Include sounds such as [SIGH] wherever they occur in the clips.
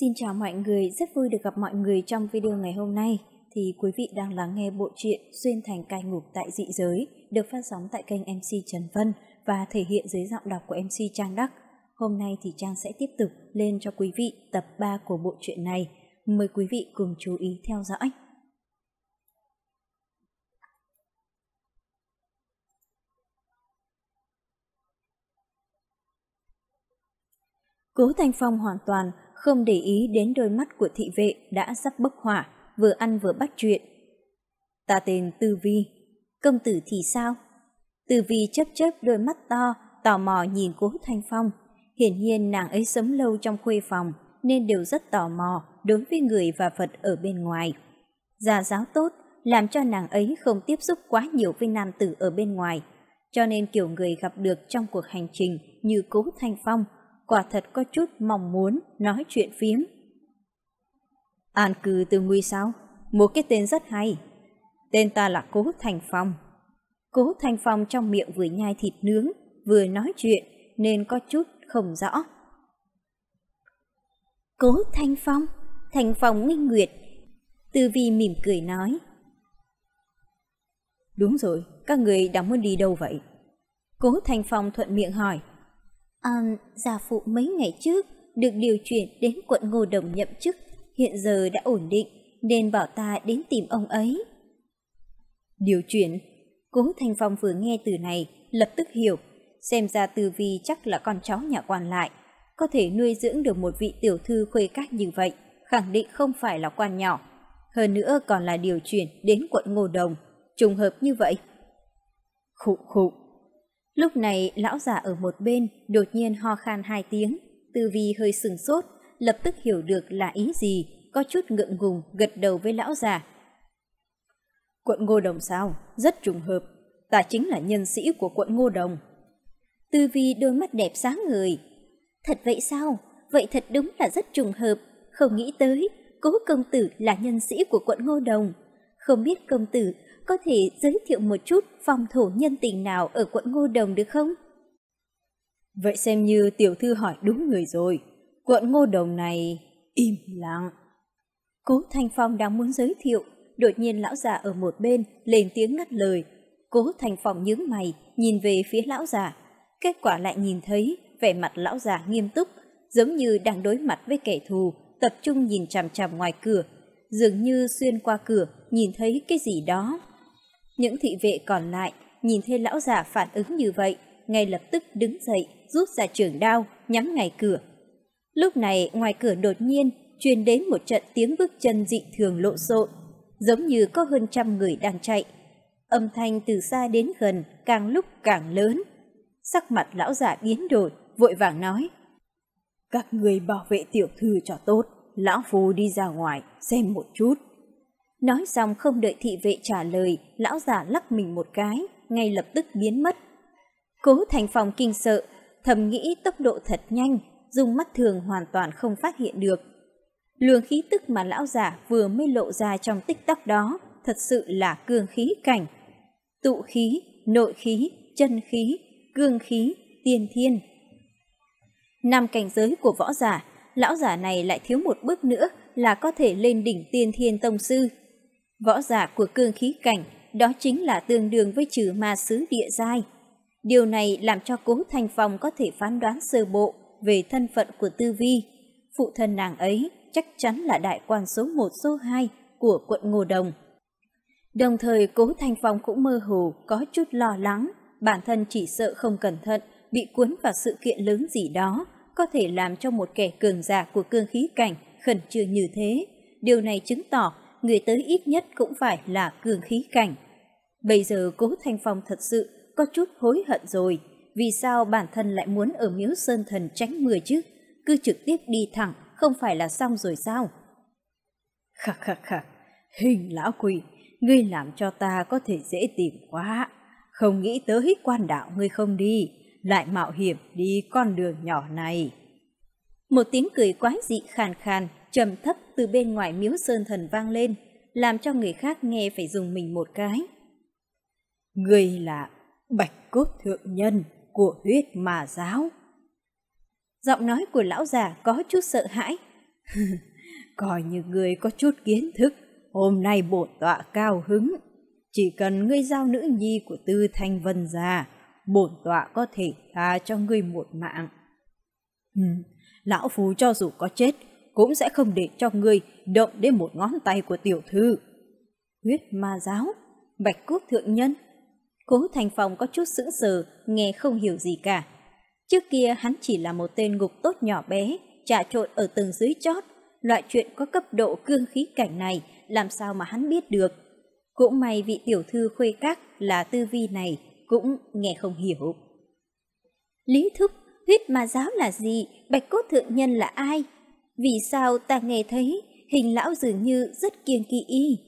Xin chào mọi người, rất vui được gặp mọi người trong video ngày hôm nay. Thì quý vị đang lắng nghe bộ truyện Xuyên thành cai ngục tại dị giới được phát sóng tại kênh MC Trần Vân và thể hiện dưới giọng đọc của MC Trang Đắc. Hôm nay thì Trang sẽ tiếp tục lên cho quý vị tập 3 của bộ truyện này. Mời quý vị cùng chú ý theo dõi. Cố Thành Phong hoàn toàn không để ý đến đôi mắt của thị vệ đã sắp bốc hỏa, vừa ăn vừa bắt chuyện. Ta tên Tư Vi, công tử thì sao? Tư Vi chớp chớp đôi mắt to, tò mò nhìn cố Thanh Phong. Hiển nhiên nàng ấy sống lâu trong khuê phòng, nên đều rất tò mò đối với người và phật ở bên ngoài. già giáo tốt, làm cho nàng ấy không tiếp xúc quá nhiều với nam tử ở bên ngoài, cho nên kiểu người gặp được trong cuộc hành trình như cố Thanh Phong quả thật có chút mong muốn nói chuyện phiếm. An cư từ nguy sao? Một cái tên rất hay. Tên ta là Cố Thành Phong. Cố Thành Phong trong miệng vừa nhai thịt nướng, vừa nói chuyện nên có chút không rõ. Cố Thanh Phong, Thành Phong minh nguyệt. Tư Vi mỉm cười nói. Đúng rồi, các người đang muốn đi đâu vậy? Cố Thanh Phong thuận miệng hỏi. À, gia phụ mấy ngày trước được điều chuyển đến quận Ngô Đồng nhậm chức, hiện giờ đã ổn định nên bảo ta đến tìm ông ấy. Điều chuyển? Cố Thanh Phong vừa nghe từ này lập tức hiểu, xem ra Từ Vi chắc là con cháu nhà quan lại, có thể nuôi dưỡng được một vị tiểu thư khuê các như vậy, khẳng định không phải là quan nhỏ. Hơn nữa còn là điều chuyển đến quận Ngô Đồng, trùng hợp như vậy. Khụ khụ, Lúc này lão già ở một bên đột nhiên ho khan hai tiếng, tư vi hơi sừng sốt, lập tức hiểu được là ý gì, có chút ngượng ngùng gật đầu với lão già. Quận Ngô Đồng sao? Rất trùng hợp, ta chính là nhân sĩ của quận Ngô Đồng. Tư vi đôi mắt đẹp sáng người. Thật vậy sao? Vậy thật đúng là rất trùng hợp, không nghĩ tới, cố công tử là nhân sĩ của quận Ngô Đồng. Không biết công tử có thể giới thiệu một chút phòng thổ nhân tình nào ở quận Ngô Đồng được không? Vậy xem như tiểu thư hỏi đúng người rồi. Quận Ngô Đồng này im lặng. Cố Thanh Phong đang muốn giới thiệu, đột nhiên lão già ở một bên lên tiếng ngắt lời. Cố Thanh Phong nhướng mày, nhìn về phía lão già. Kết quả lại nhìn thấy vẻ mặt lão già nghiêm túc, giống như đang đối mặt với kẻ thù, tập trung nhìn chằm chằm ngoài cửa, dường như xuyên qua cửa nhìn thấy cái gì đó. Những thị vệ còn lại nhìn thấy lão già phản ứng như vậy, ngay lập tức đứng dậy, rút ra trường đao, nhắm ngay cửa. Lúc này ngoài cửa đột nhiên truyền đến một trận tiếng bước chân dị thường lộn xộn, giống như có hơn trăm người đang chạy. Âm thanh từ xa đến gần càng lúc càng lớn. Sắc mặt lão già biến đổi, vội vàng nói. Các người bảo vệ tiểu thư cho tốt, lão phu đi ra ngoài xem một chút. Nói xong không đợi thị vệ trả lời, lão giả lắc mình một cái, ngay lập tức biến mất. Cố thành phòng kinh sợ, thầm nghĩ tốc độ thật nhanh, dùng mắt thường hoàn toàn không phát hiện được. Luồng khí tức mà lão giả vừa mới lộ ra trong tích tắc đó thật sự là cương khí cảnh. Tụ khí, nội khí, chân khí, cương khí, tiên thiên. Năm cảnh giới của võ giả, lão giả này lại thiếu một bước nữa là có thể lên đỉnh tiên thiên tông sư. Võ giả của cương khí cảnh đó chính là tương đương với trừ ma sứ địa giai. Điều này làm cho Cố Thành Phong có thể phán đoán sơ bộ về thân phận của Tư Vi. Phụ thân nàng ấy chắc chắn là đại quan số 1 số 2 của quận Ngô Đồng. Đồng thời Cố Thành Phong cũng mơ hồ có chút lo lắng, bản thân chỉ sợ không cẩn thận bị cuốn vào sự kiện lớn gì đó có thể làm cho một kẻ cường giả của cương khí cảnh khẩn trương như thế. Điều này chứng tỏ người tới ít nhất cũng phải là cường khí cảnh. Bây giờ Cố Thanh Phong thật sự có chút hối hận rồi, vì sao bản thân lại muốn ở miếu sơn thần tránh mưa chứ, cứ trực tiếp đi thẳng, không phải là xong rồi sao? Khắc khắc khắc, hình lão quỷ, ngươi làm cho ta có thể dễ tìm quá, không nghĩ tới quan đạo ngươi không đi, lại mạo hiểm đi con đường nhỏ này. Một tiếng cười quái dị khàn khàn, trầm thấp từ bên ngoài miếu sơn thần vang lên, làm cho người khác nghe phải dùng mình một cái. Người là bạch cốt thượng nhân của huyết mà giáo. Giọng nói của lão già có chút sợ hãi. [LAUGHS] Coi như người có chút kiến thức, hôm nay bổn tọa cao hứng. Chỉ cần ngươi giao nữ nhi của tư thanh vân ra, bổn tọa có thể tha cho ngươi một mạng. Ừ, lão phú cho dù có chết cũng sẽ không để cho ngươi động đến một ngón tay của tiểu thư. Huyết ma giáo, bạch cốt thượng nhân. Cố Thành Phong có chút sững sờ, nghe không hiểu gì cả. Trước kia hắn chỉ là một tên ngục tốt nhỏ bé, trà trộn ở tầng dưới chót. Loại chuyện có cấp độ cương khí cảnh này làm sao mà hắn biết được. Cũng may vị tiểu thư khuê các là tư vi này cũng nghe không hiểu. Lý thức, huyết ma giáo là gì, bạch cốt thượng nhân là ai, vì sao ta nghe thấy hình lão dường như rất kiêng kỵ y?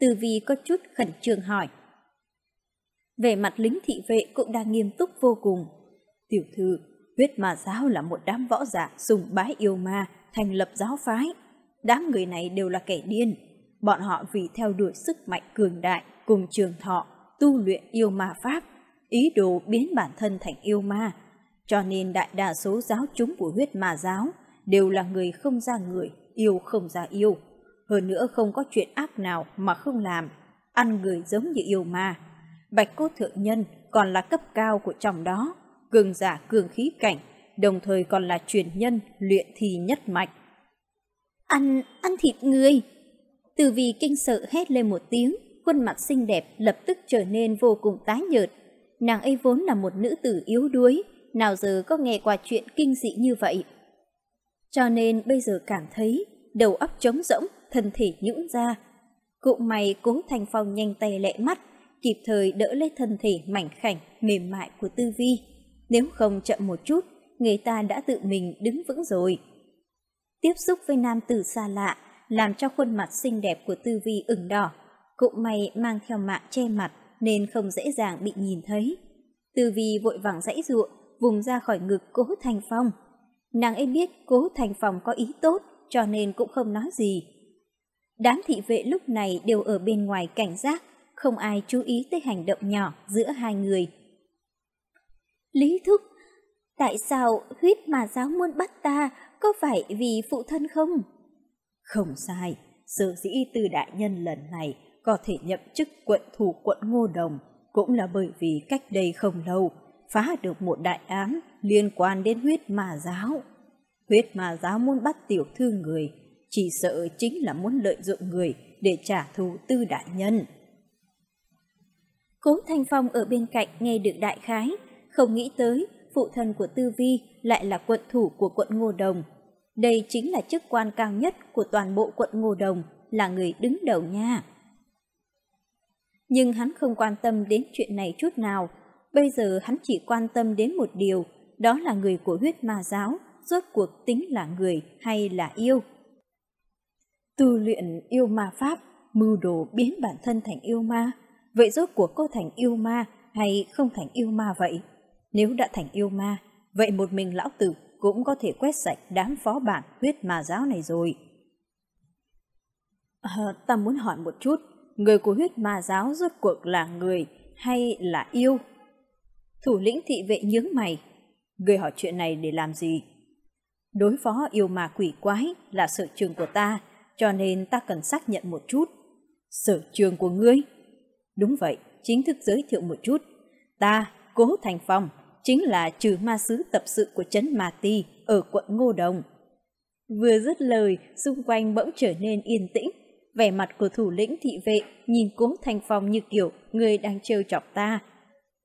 Từ vi có chút khẩn trương hỏi. Về mặt lính thị vệ cũng đang nghiêm túc vô cùng. Tiểu thư, huyết ma giáo là một đám võ giả dùng bái yêu ma thành lập giáo phái. Đám người này đều là kẻ điên. Bọn họ vì theo đuổi sức mạnh cường đại cùng trường thọ, tu luyện yêu ma pháp, ý đồ biến bản thân thành yêu ma. Cho nên đại đa số giáo chúng của huyết ma giáo đều là người không ra người, yêu không ra yêu. Hơn nữa không có chuyện ác nào mà không làm, ăn người giống như yêu ma. Bạch cô thượng nhân còn là cấp cao của trong đó, cường giả cường khí cảnh, đồng thời còn là truyền nhân luyện thì nhất mạch. Ăn, ăn thịt người! Từ vì kinh sợ hét lên một tiếng, khuôn mặt xinh đẹp lập tức trở nên vô cùng tái nhợt. Nàng ấy vốn là một nữ tử yếu đuối, nào giờ có nghe qua chuyện kinh dị như vậy cho nên bây giờ cảm thấy đầu óc trống rỗng, thân thể nhũn ra. Cũng mày Cố Thành Phong nhanh tay lẹ mắt, kịp thời đỡ lấy thân thể mảnh khảnh, mềm mại của Tư Vi. Nếu không chậm một chút, người ta đã tự mình đứng vững rồi. Tiếp xúc với nam tử xa lạ, làm cho khuôn mặt xinh đẹp của Tư Vi ửng đỏ. Cũng mày mang theo mạng che mặt nên không dễ dàng bị nhìn thấy. Tư Vi vội vàng dãy ruộng, vùng ra khỏi ngực Cố Thành Phong. Nàng ấy biết cố thành phòng có ý tốt cho nên cũng không nói gì. Đám thị vệ lúc này đều ở bên ngoài cảnh giác, không ai chú ý tới hành động nhỏ giữa hai người. Lý Thúc, tại sao huyết mà giáo muốn bắt ta, có phải vì phụ thân không? Không sai, sở dĩ từ đại nhân lần này có thể nhậm chức quận thủ quận Ngô Đồng cũng là bởi vì cách đây không lâu phá được một đại án liên quan đến huyết ma giáo. Huyết ma giáo muốn bắt tiểu thư người, chỉ sợ chính là muốn lợi dụng người để trả thù tư đại nhân. Cố Thanh Phong ở bên cạnh nghe được đại khái, không nghĩ tới phụ thân của Tư Vi lại là quận thủ của quận Ngô Đồng. Đây chính là chức quan cao nhất của toàn bộ quận Ngô Đồng, là người đứng đầu nha. Nhưng hắn không quan tâm đến chuyện này chút nào, Bây giờ hắn chỉ quan tâm đến một điều, đó là người của huyết ma giáo, rốt cuộc tính là người hay là yêu. Tu luyện yêu ma pháp, mưu đồ biến bản thân thành yêu ma, vậy rốt cuộc cô thành yêu ma hay không thành yêu ma vậy? Nếu đã thành yêu ma, vậy một mình lão tử cũng có thể quét sạch đám phó bản huyết ma giáo này rồi. À, ta muốn hỏi một chút, người của huyết ma giáo rốt cuộc là người hay là yêu? Thủ lĩnh thị vệ nhướng mày. Ngươi hỏi chuyện này để làm gì? Đối phó yêu ma quỷ quái là sở trường của ta, cho nên ta cần xác nhận một chút. Sở trường của ngươi? Đúng vậy, chính thức giới thiệu một chút. Ta, Cố Thành Phong, chính là trừ ma sứ tập sự của Trấn Ma Ti ở quận Ngô Đồng. Vừa dứt lời, xung quanh bỗng trở nên yên tĩnh. Vẻ mặt của thủ lĩnh thị vệ nhìn Cố Thành Phong như kiểu người đang trêu chọc ta.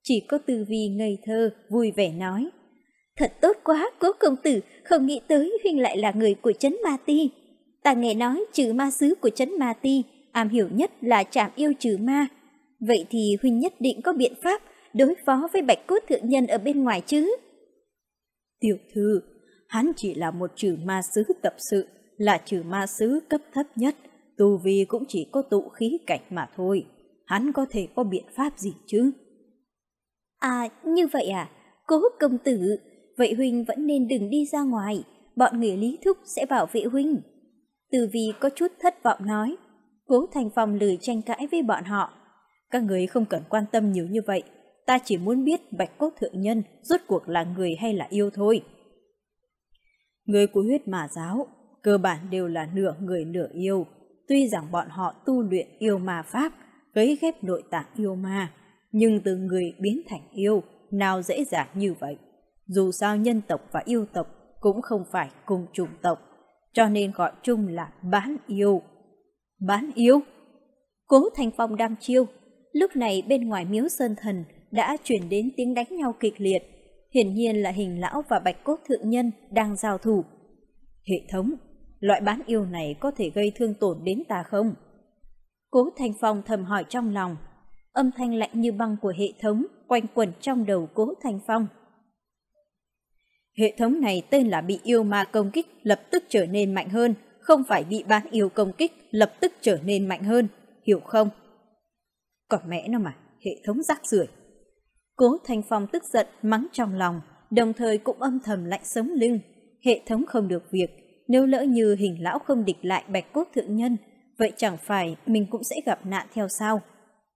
Chỉ có Tư Vi ngây thơ, vui vẻ nói. Thật tốt quá, cố công tử, không nghĩ tới huynh lại là người của chấn Ma Ti. Ta nghe nói trừ ma sứ của chấn Ma Ti, am hiểu nhất là trảm yêu trừ ma. Vậy thì huynh nhất định có biện pháp đối phó với bạch cốt thượng nhân ở bên ngoài chứ. Tiểu thư, hắn chỉ là một trừ ma sứ tập sự, là trừ ma sứ cấp thấp nhất, tu vi cũng chỉ có tụ khí cảnh mà thôi. Hắn có thể có biện pháp gì chứ? À, như vậy à? Cô húc công tử, vậy Huynh vẫn nên đừng đi ra ngoài, bọn người Lý Thúc sẽ bảo vệ Huynh. Từ vì có chút thất vọng nói, Cố Thành Phong lười tranh cãi với bọn họ. Các người không cần quan tâm nhiều như vậy, ta chỉ muốn biết Bạch Cốt Thượng Nhân rốt cuộc là người hay là yêu thôi. Người của huyết mà giáo, cơ bản đều là nửa người nửa yêu, tuy rằng bọn họ tu luyện yêu ma pháp, gấy ghép nội tạng yêu ma, nhưng từ người biến thành yêu nào dễ dàng như vậy. Dù sao nhân tộc và yêu tộc cũng không phải cùng chủng tộc, cho nên gọi chung là bán yêu. Bán yêu? Cố Thành Phong đang chiêu, lúc này bên ngoài miếu sơn thần đã chuyển đến tiếng đánh nhau kịch liệt, hiển nhiên là hình lão và bạch cốt thượng nhân đang giao thủ. Hệ thống, loại bán yêu này có thể gây thương tổn đến ta không? Cố Thành Phong thầm hỏi trong lòng, âm thanh lạnh như băng của hệ thống quanh quẩn trong đầu cố thanh phong hệ thống này tên là bị yêu ma công kích lập tức trở nên mạnh hơn không phải bị ban yêu công kích lập tức trở nên mạnh hơn hiểu không còn mẹ nó mà hệ thống rác rưởi cố thanh phong tức giận mắng trong lòng đồng thời cũng âm thầm lạnh sống lưng hệ thống không được việc nếu lỡ như hình lão không địch lại bạch cốt thượng nhân vậy chẳng phải mình cũng sẽ gặp nạn theo sao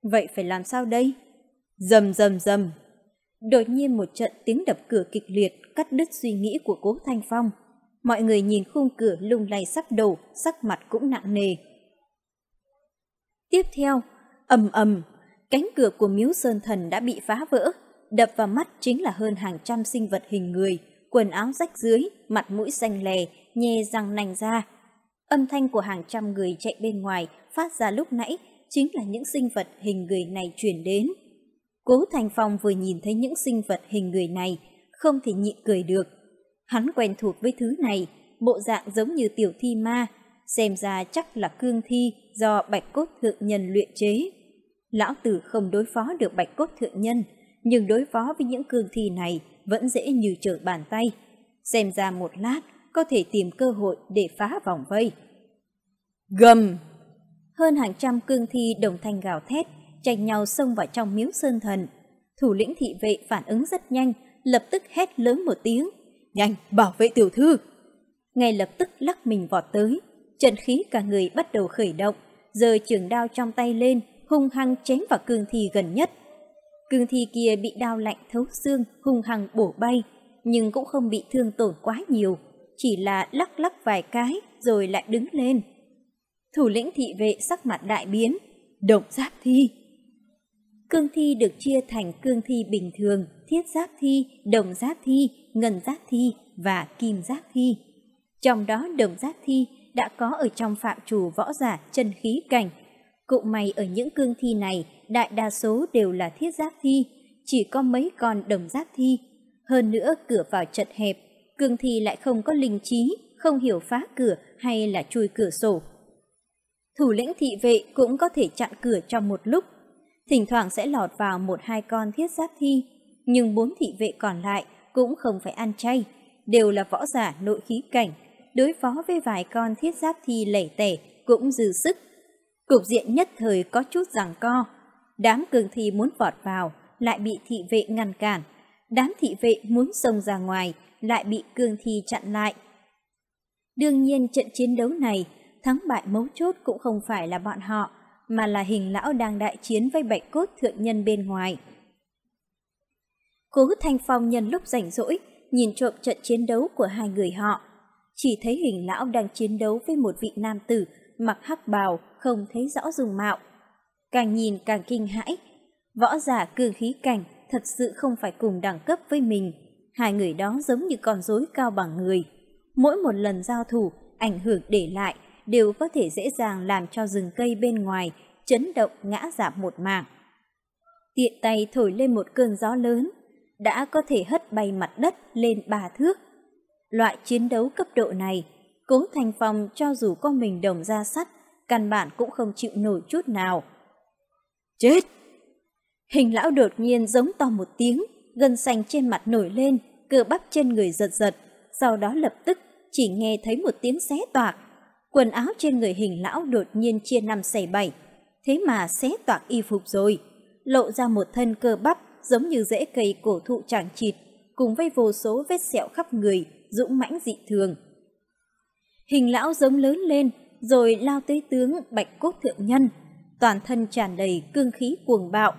Vậy phải làm sao đây? Dầm dầm dầm. Đột nhiên một trận tiếng đập cửa kịch liệt cắt đứt suy nghĩ của cố Thanh Phong. Mọi người nhìn khung cửa lung lay sắp đổ, sắc mặt cũng nặng nề. Tiếp theo, ầm ầm, cánh cửa của miếu sơn thần đã bị phá vỡ. Đập vào mắt chính là hơn hàng trăm sinh vật hình người, quần áo rách dưới, mặt mũi xanh lè, nhè răng nành ra. Âm thanh của hàng trăm người chạy bên ngoài phát ra lúc nãy chính là những sinh vật hình người này chuyển đến. Cố Thành Phong vừa nhìn thấy những sinh vật hình người này, không thể nhịn cười được. Hắn quen thuộc với thứ này, bộ dạng giống như tiểu thi ma, xem ra chắc là cương thi do bạch cốt thượng nhân luyện chế. Lão tử không đối phó được bạch cốt thượng nhân, nhưng đối phó với những cương thi này vẫn dễ như trở bàn tay. Xem ra một lát có thể tìm cơ hội để phá vòng vây. Gầm! hơn hàng trăm cương thi đồng thanh gào thét, tranh nhau xông vào trong miếu sơn thần. Thủ lĩnh thị vệ phản ứng rất nhanh, lập tức hét lớn một tiếng. Nhanh, bảo vệ tiểu thư! Ngay lập tức lắc mình vọt tới, chân khí cả người bắt đầu khởi động, giơ trường đao trong tay lên, hung hăng chém vào cương thi gần nhất. Cương thi kia bị đao lạnh thấu xương, hung hăng bổ bay, nhưng cũng không bị thương tổn quá nhiều, chỉ là lắc lắc vài cái rồi lại đứng lên thủ lĩnh thị vệ sắc mặt đại biến, động giáp thi. Cương thi được chia thành cương thi bình thường, thiết giáp thi, đồng giáp thi, ngân giáp thi và kim giáp thi. Trong đó đồng giáp thi đã có ở trong phạm trù võ giả chân khí cảnh. Cụm mày ở những cương thi này đại đa số đều là thiết giáp thi, chỉ có mấy con đồng giáp thi. Hơn nữa cửa vào chật hẹp, cương thi lại không có linh trí, không hiểu phá cửa hay là chui cửa sổ, thủ lĩnh thị vệ cũng có thể chặn cửa trong một lúc. Thỉnh thoảng sẽ lọt vào một hai con thiết giáp thi, nhưng bốn thị vệ còn lại cũng không phải ăn chay, đều là võ giả nội khí cảnh, đối phó với vài con thiết giáp thi lẩy tẻ cũng dư sức. Cục diện nhất thời có chút giằng co, đám cường thi muốn vọt vào lại bị thị vệ ngăn cản, đám thị vệ muốn xông ra ngoài lại bị cường thi chặn lại. Đương nhiên trận chiến đấu này thắng bại mấu chốt cũng không phải là bọn họ, mà là hình lão đang đại chiến với bạch cốt thượng nhân bên ngoài. Cố Thanh Phong nhân lúc rảnh rỗi, nhìn trộm trận chiến đấu của hai người họ. Chỉ thấy hình lão đang chiến đấu với một vị nam tử mặc hắc bào, không thấy rõ dùng mạo. Càng nhìn càng kinh hãi, võ giả cường khí cảnh thật sự không phải cùng đẳng cấp với mình. Hai người đó giống như con rối cao bằng người. Mỗi một lần giao thủ, ảnh hưởng để lại đều có thể dễ dàng làm cho rừng cây bên ngoài chấn động ngã giảm một mảng. Tiện tay thổi lên một cơn gió lớn, đã có thể hất bay mặt đất lên ba thước. Loại chiến đấu cấp độ này, cống thành phong cho dù có mình đồng ra sắt, căn bản cũng không chịu nổi chút nào. Chết! Hình lão đột nhiên giống to một tiếng, gân xanh trên mặt nổi lên, cơ bắp trên người giật giật, sau đó lập tức chỉ nghe thấy một tiếng xé toạc, quần áo trên người hình lão đột nhiên chia năm xẻ bảy, thế mà xé toạc y phục rồi, lộ ra một thân cơ bắp giống như rễ cây cổ thụ chẳng chịt, cùng với vô số vết sẹo khắp người, dũng mãnh dị thường. Hình lão giống lớn lên, rồi lao tới tướng Bạch Cốt Thượng Nhân, toàn thân tràn đầy cương khí cuồng bạo.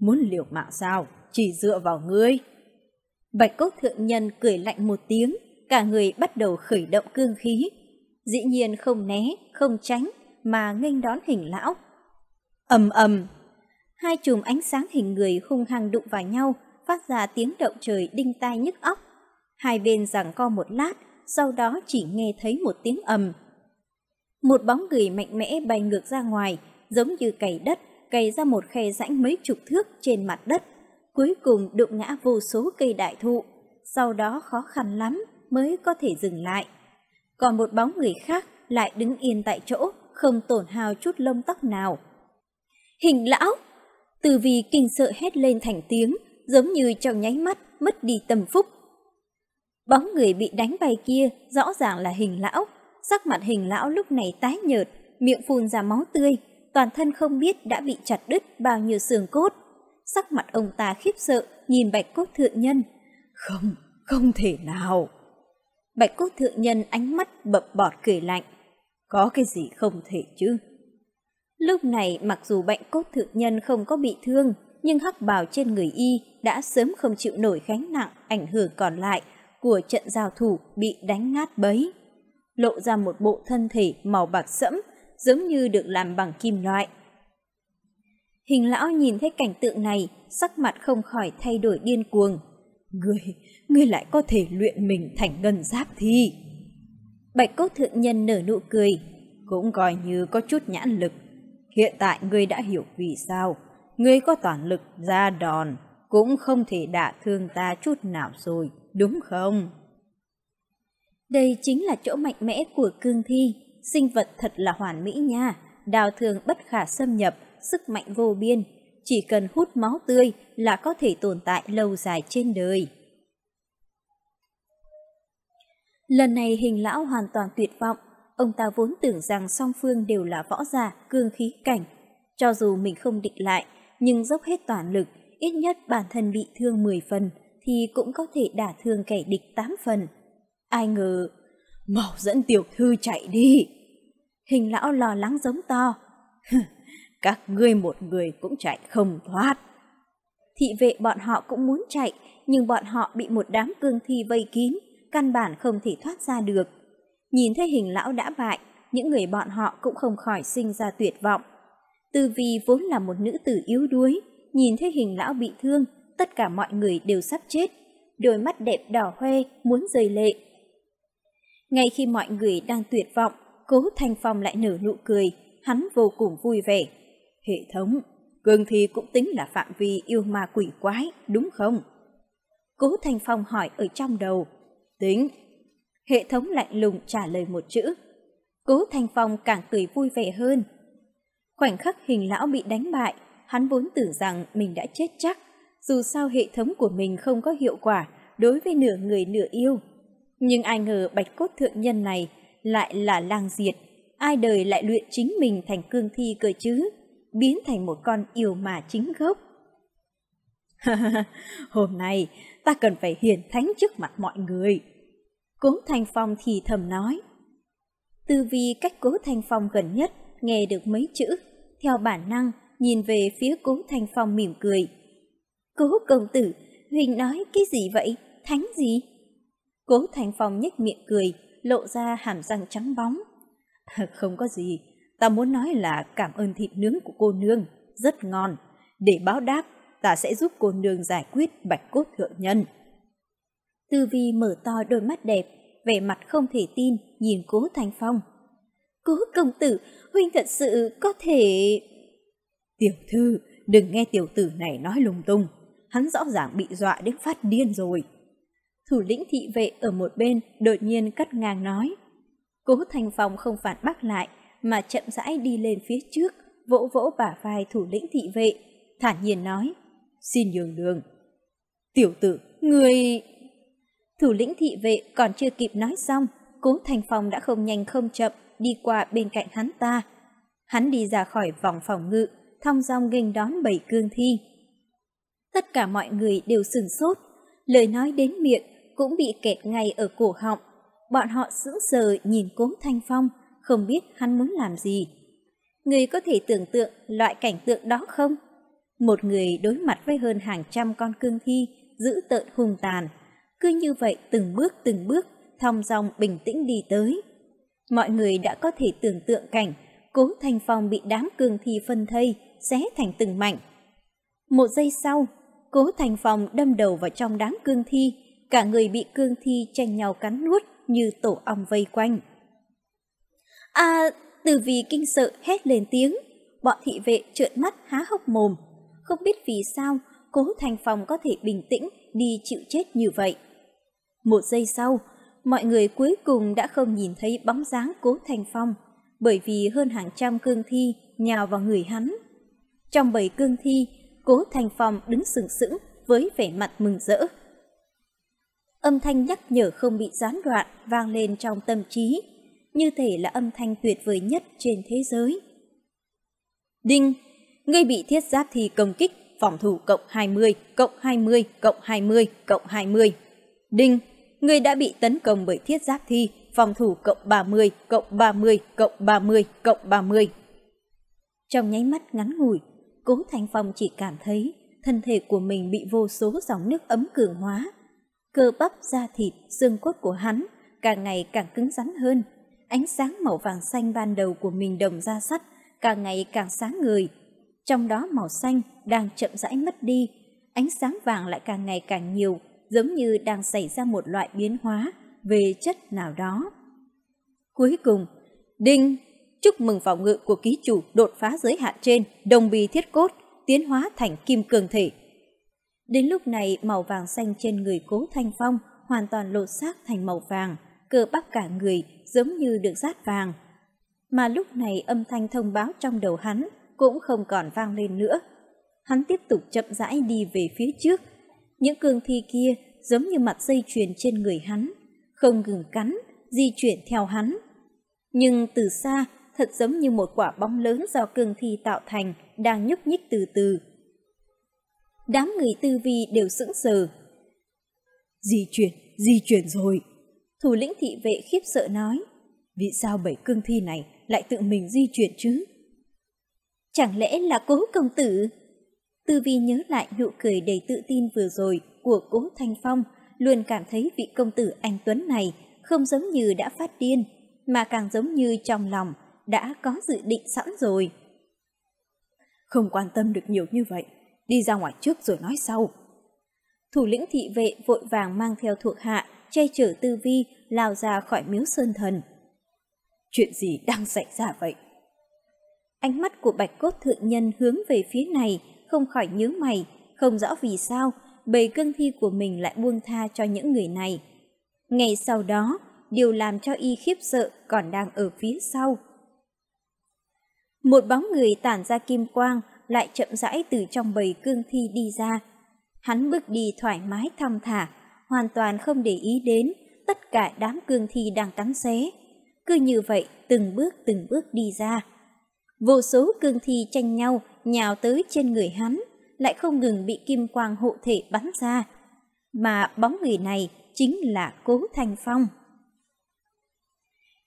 Muốn liều mạng sao, chỉ dựa vào ngươi. Bạch Cốt Thượng Nhân cười lạnh một tiếng, cả người bắt đầu khởi động cương khí, dĩ nhiên không né, không tránh mà nghênh đón hình lão. Ầm ầm, hai chùm ánh sáng hình người hung hăng đụng vào nhau, phát ra tiếng động trời đinh tai nhức óc. Hai bên giằng co một lát, sau đó chỉ nghe thấy một tiếng ầm. Một bóng người mạnh mẽ bay ngược ra ngoài, giống như cày đất, cày ra một khe rãnh mấy chục thước trên mặt đất, cuối cùng đụng ngã vô số cây đại thụ, sau đó khó khăn lắm mới có thể dừng lại còn một bóng người khác lại đứng yên tại chỗ, không tổn hao chút lông tóc nào. Hình lão! Từ vì kinh sợ hét lên thành tiếng, giống như trong nháy mắt mất đi tâm phúc. Bóng người bị đánh bay kia rõ ràng là hình lão, sắc mặt hình lão lúc này tái nhợt, miệng phun ra máu tươi, toàn thân không biết đã bị chặt đứt bao nhiêu xương cốt. Sắc mặt ông ta khiếp sợ, nhìn bạch cốt thượng nhân. Không, không thể nào! Bạch Cốt Thượng Nhân ánh mắt bập bọt cười lạnh. Có cái gì không thể chứ? Lúc này mặc dù Bạch Cốt Thượng Nhân không có bị thương, nhưng hắc bào trên người y đã sớm không chịu nổi gánh nặng ảnh hưởng còn lại của trận giao thủ bị đánh nát bấy. Lộ ra một bộ thân thể màu bạc sẫm, giống như được làm bằng kim loại. Hình lão nhìn thấy cảnh tượng này, sắc mặt không khỏi thay đổi điên cuồng, Ngươi, ngươi lại có thể luyện mình thành ngân giáp thi. Bạch cốt thượng nhân nở nụ cười, cũng coi như có chút nhãn lực. Hiện tại ngươi đã hiểu vì sao, ngươi có toàn lực ra đòn, cũng không thể đả thương ta chút nào rồi, đúng không? Đây chính là chỗ mạnh mẽ của cương thi, sinh vật thật là hoàn mỹ nha, đào thường bất khả xâm nhập, sức mạnh vô biên, chỉ cần hút máu tươi là có thể tồn tại lâu dài trên đời. Lần này hình lão hoàn toàn tuyệt vọng, ông ta vốn tưởng rằng song phương đều là võ giả, cương khí cảnh. Cho dù mình không địch lại, nhưng dốc hết toàn lực, ít nhất bản thân bị thương 10 phần, thì cũng có thể đả thương kẻ địch 8 phần. Ai ngờ, mau dẫn tiểu thư chạy đi. Hình lão lo lắng giống to. [LAUGHS] các ngươi một người cũng chạy không thoát. Thị vệ bọn họ cũng muốn chạy, nhưng bọn họ bị một đám cương thi vây kín, căn bản không thể thoát ra được. Nhìn thấy hình lão đã bại, những người bọn họ cũng không khỏi sinh ra tuyệt vọng. Tư Vi vốn là một nữ tử yếu đuối, nhìn thấy hình lão bị thương, tất cả mọi người đều sắp chết, đôi mắt đẹp đỏ hoe, muốn rời lệ. Ngay khi mọi người đang tuyệt vọng, Cố Thành Phong lại nở nụ cười, hắn vô cùng vui vẻ. Hệ thống, cương thi cũng tính là phạm vi yêu ma quỷ quái, đúng không? Cố Thành Phong hỏi ở trong đầu. Tính. Hệ thống lạnh lùng trả lời một chữ. Cố Thành Phong càng cười vui vẻ hơn. Khoảnh khắc hình lão bị đánh bại, hắn vốn tưởng rằng mình đã chết chắc, dù sao hệ thống của mình không có hiệu quả đối với nửa người nửa yêu. Nhưng ai ngờ bạch cốt thượng nhân này lại là lang diệt, ai đời lại luyện chính mình thành cương thi cơ chứ biến thành một con yêu mà chính gốc. [LAUGHS] Hôm nay ta cần phải hiền thánh trước mặt mọi người. Cố Thanh Phong thì thầm nói. Tư vi cách Cố Thanh Phong gần nhất nghe được mấy chữ, theo bản năng nhìn về phía Cố Thanh Phong mỉm cười. Cố công tử, Huỳnh nói cái gì vậy? Thánh gì? Cố Thanh Phong nhếch miệng cười, lộ ra hàm răng trắng bóng. [LAUGHS] Không có gì, Ta muốn nói là cảm ơn thịt nướng của cô nương, rất ngon. Để báo đáp, ta sẽ giúp cô nương giải quyết bạch cốt thượng nhân. Tư Vi mở to đôi mắt đẹp, vẻ mặt không thể tin, nhìn cố Thanh Phong. Cố công tử, huynh thật sự có thể... Tiểu thư, đừng nghe tiểu tử này nói lung tung. Hắn rõ ràng bị dọa đến phát điên rồi. Thủ lĩnh thị vệ ở một bên đột nhiên cắt ngang nói. Cố Thanh Phong không phản bác lại, mà chậm rãi đi lên phía trước, vỗ vỗ bả vai thủ lĩnh thị vệ, thản nhiên nói, xin nhường đường. Tiểu tử, người... Thủ lĩnh thị vệ còn chưa kịp nói xong, cố thành phong đã không nhanh không chậm đi qua bên cạnh hắn ta. Hắn đi ra khỏi vòng phòng ngự, thong dong nghênh đón bảy cương thi. Tất cả mọi người đều sửng sốt, lời nói đến miệng cũng bị kẹt ngay ở cổ họng. Bọn họ sững sờ nhìn cố thanh phong, không biết hắn muốn làm gì. Người có thể tưởng tượng loại cảnh tượng đó không? Một người đối mặt với hơn hàng trăm con cương thi, giữ tợn hung tàn. Cứ như vậy từng bước từng bước, thong dong bình tĩnh đi tới. Mọi người đã có thể tưởng tượng cảnh cố thành phong bị đám cương thi phân thây, xé thành từng mảnh. Một giây sau, cố thành phong đâm đầu vào trong đám cương thi, cả người bị cương thi tranh nhau cắn nuốt như tổ ong vây quanh. À, từ vì kinh sợ hét lên tiếng, bọn thị vệ trợn mắt há hốc mồm. Không biết vì sao cố thành phòng có thể bình tĩnh đi chịu chết như vậy. Một giây sau, mọi người cuối cùng đã không nhìn thấy bóng dáng cố thành phong, bởi vì hơn hàng trăm cương thi nhào vào người hắn. Trong bầy cương thi, cố thành phong đứng sừng sững với vẻ mặt mừng rỡ. Âm thanh nhắc nhở không bị gián đoạn vang lên trong tâm trí như thể là âm thanh tuyệt vời nhất trên thế giới. Đinh, ngươi bị thiết giáp thì công kích, phòng thủ cộng 20, cộng 20, cộng 20, cộng 20. Đinh, ngươi đã bị tấn công bởi thiết giáp thi, phòng thủ cộng 30, cộng 30, cộng 30, cộng 30. Trong nháy mắt ngắn ngủi, Cố Thành Phong chỉ cảm thấy thân thể của mình bị vô số dòng nước ấm cường hóa. Cơ bắp, da thịt, xương cốt của hắn càng ngày càng cứng rắn hơn, ánh sáng màu vàng xanh ban đầu của mình đồng ra sắt càng ngày càng sáng người. Trong đó màu xanh đang chậm rãi mất đi, ánh sáng vàng lại càng ngày càng nhiều, giống như đang xảy ra một loại biến hóa về chất nào đó. Cuối cùng, đinh, chúc mừng phòng ngự của ký chủ đột phá giới hạn trên, đồng bì thiết cốt, tiến hóa thành kim cường thể. Đến lúc này, màu vàng xanh trên người cố thanh phong hoàn toàn lột xác thành màu vàng cơ bắp cả người giống như được rát vàng. Mà lúc này âm thanh thông báo trong đầu hắn cũng không còn vang lên nữa. Hắn tiếp tục chậm rãi đi về phía trước. Những cương thi kia giống như mặt dây chuyền trên người hắn, không ngừng cắn, di chuyển theo hắn. Nhưng từ xa, thật giống như một quả bóng lớn do cương thi tạo thành đang nhúc nhích từ từ. Đám người tư vi đều sững sờ. Di chuyển, di chuyển rồi thủ lĩnh thị vệ khiếp sợ nói, vì sao bảy cương thi này lại tự mình di chuyển chứ? Chẳng lẽ là cố công tử? Tư Vi nhớ lại nụ cười đầy tự tin vừa rồi của cố Thanh Phong, luôn cảm thấy vị công tử anh Tuấn này không giống như đã phát điên, mà càng giống như trong lòng đã có dự định sẵn rồi. Không quan tâm được nhiều như vậy, đi ra ngoài trước rồi nói sau. Thủ lĩnh thị vệ vội vàng mang theo thuộc hạ che chở tư vi lao ra khỏi miếu sơn thần. Chuyện gì đang xảy ra vậy? Ánh mắt của bạch cốt thượng nhân hướng về phía này, không khỏi nhớ mày, không rõ vì sao, bầy cương thi của mình lại buông tha cho những người này. Ngày sau đó, điều làm cho y khiếp sợ còn đang ở phía sau. Một bóng người tản ra kim quang lại chậm rãi từ trong bầy cương thi đi ra. Hắn bước đi thoải mái thong thả, hoàn toàn không để ý đến tất cả đám cương thi đang cắn xé. Cứ như vậy, từng bước từng bước đi ra. Vô số cương thi tranh nhau, nhào tới trên người hắn, lại không ngừng bị kim quang hộ thể bắn ra. Mà bóng người này chính là Cố Thanh Phong.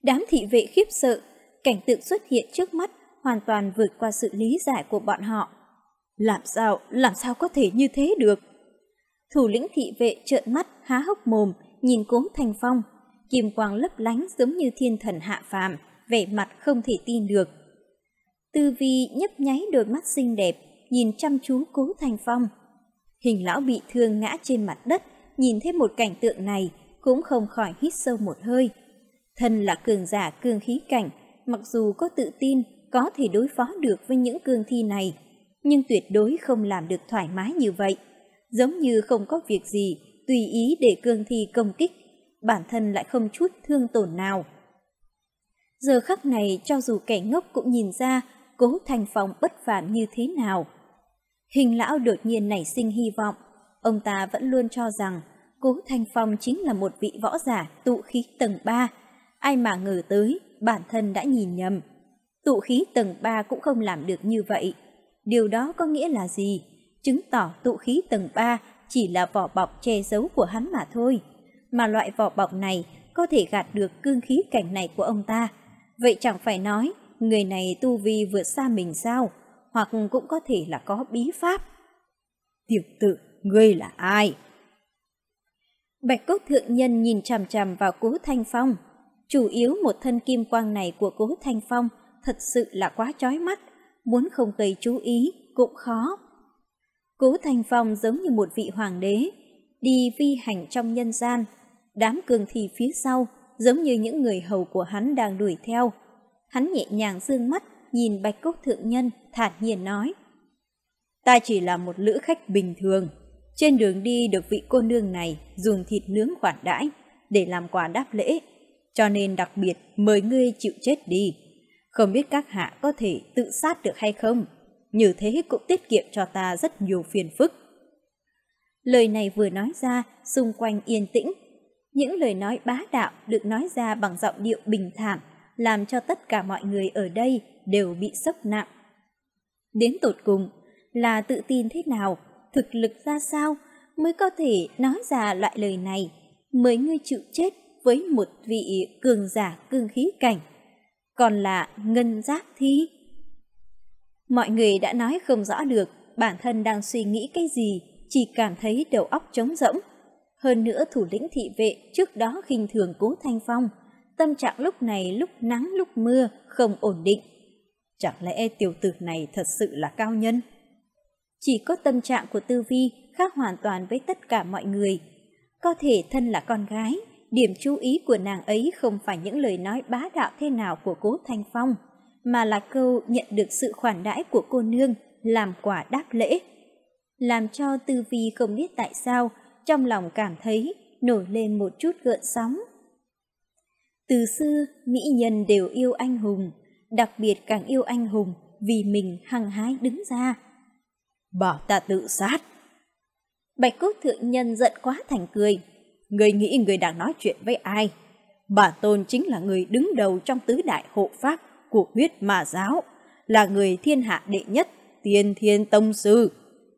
Đám thị vệ khiếp sợ, cảnh tượng xuất hiện trước mắt hoàn toàn vượt qua sự lý giải của bọn họ. Làm sao, làm sao có thể như thế được? thủ lĩnh thị vệ trợn mắt há hốc mồm nhìn cố thành phong kim quang lấp lánh giống như thiên thần hạ phàm vẻ mặt không thể tin được tư vi nhấp nháy đôi mắt xinh đẹp nhìn chăm chú cố thành phong hình lão bị thương ngã trên mặt đất nhìn thấy một cảnh tượng này cũng không khỏi hít sâu một hơi thân là cường giả cương khí cảnh mặc dù có tự tin có thể đối phó được với những cương thi này nhưng tuyệt đối không làm được thoải mái như vậy giống như không có việc gì, tùy ý để cương thi công kích, bản thân lại không chút thương tổn nào. Giờ khắc này cho dù kẻ ngốc cũng nhìn ra cố thành phòng bất phản như thế nào. Hình lão đột nhiên nảy sinh hy vọng, ông ta vẫn luôn cho rằng cố thành phong chính là một vị võ giả tụ khí tầng 3. Ai mà ngờ tới, bản thân đã nhìn nhầm. Tụ khí tầng 3 cũng không làm được như vậy. Điều đó có nghĩa là gì? chứng tỏ tụ khí tầng 3 chỉ là vỏ bọc che giấu của hắn mà thôi. Mà loại vỏ bọc này có thể gạt được cương khí cảnh này của ông ta. Vậy chẳng phải nói người này tu vi vượt xa mình sao? Hoặc cũng có thể là có bí pháp. Tiểu tử, ngươi là ai? Bạch cốt thượng nhân nhìn chằm chằm vào cố Thanh Phong. Chủ yếu một thân kim quang này của cố Thanh Phong thật sự là quá chói mắt, muốn không gây chú ý cũng khó. Cố Thành Phong giống như một vị hoàng đế, đi vi hành trong nhân gian, đám cường thì phía sau, giống như những người hầu của hắn đang đuổi theo. Hắn nhẹ nhàng dương mắt, nhìn Bạch Cốc Thượng Nhân, thản nhiên nói. Ta chỉ là một lữ khách bình thường, trên đường đi được vị cô nương này dùng thịt nướng khoản đãi để làm quà đáp lễ, cho nên đặc biệt mời ngươi chịu chết đi. Không biết các hạ có thể tự sát được hay không? như thế cũng tiết kiệm cho ta rất nhiều phiền phức. Lời này vừa nói ra, xung quanh yên tĩnh. Những lời nói bá đạo được nói ra bằng giọng điệu bình thản, làm cho tất cả mọi người ở đây đều bị sốc nặng. Đến tột cùng là tự tin thế nào, thực lực ra sao mới có thể nói ra loại lời này, mới ngươi chịu chết với một vị cường giả cương khí cảnh. Còn là ngân giác thi... Mọi người đã nói không rõ được bản thân đang suy nghĩ cái gì, chỉ cảm thấy đầu óc trống rỗng. Hơn nữa thủ lĩnh thị vệ trước đó khinh thường cố Thanh Phong, tâm trạng lúc này lúc nắng lúc mưa không ổn định. Chẳng lẽ tiểu tử này thật sự là cao nhân? Chỉ có tâm trạng của Tư Vi khác hoàn toàn với tất cả mọi người. Có thể thân là con gái, điểm chú ý của nàng ấy không phải những lời nói bá đạo thế nào của cố Thanh Phong, mà là câu nhận được sự khoản đãi của cô nương làm quả đáp lễ. Làm cho Tư Vi không biết tại sao, trong lòng cảm thấy nổi lên một chút gợn sóng. Từ xưa, mỹ nhân đều yêu anh hùng, đặc biệt càng yêu anh hùng vì mình hăng hái đứng ra. Bảo ta tự sát. Bạch cốt Thượng Nhân giận quá thành cười. Người nghĩ người đang nói chuyện với ai? Bà tôn chính là người đứng đầu trong tứ đại hộ pháp của huyết mà giáo, là người thiên hạ đệ nhất, tiên thiên tông sư.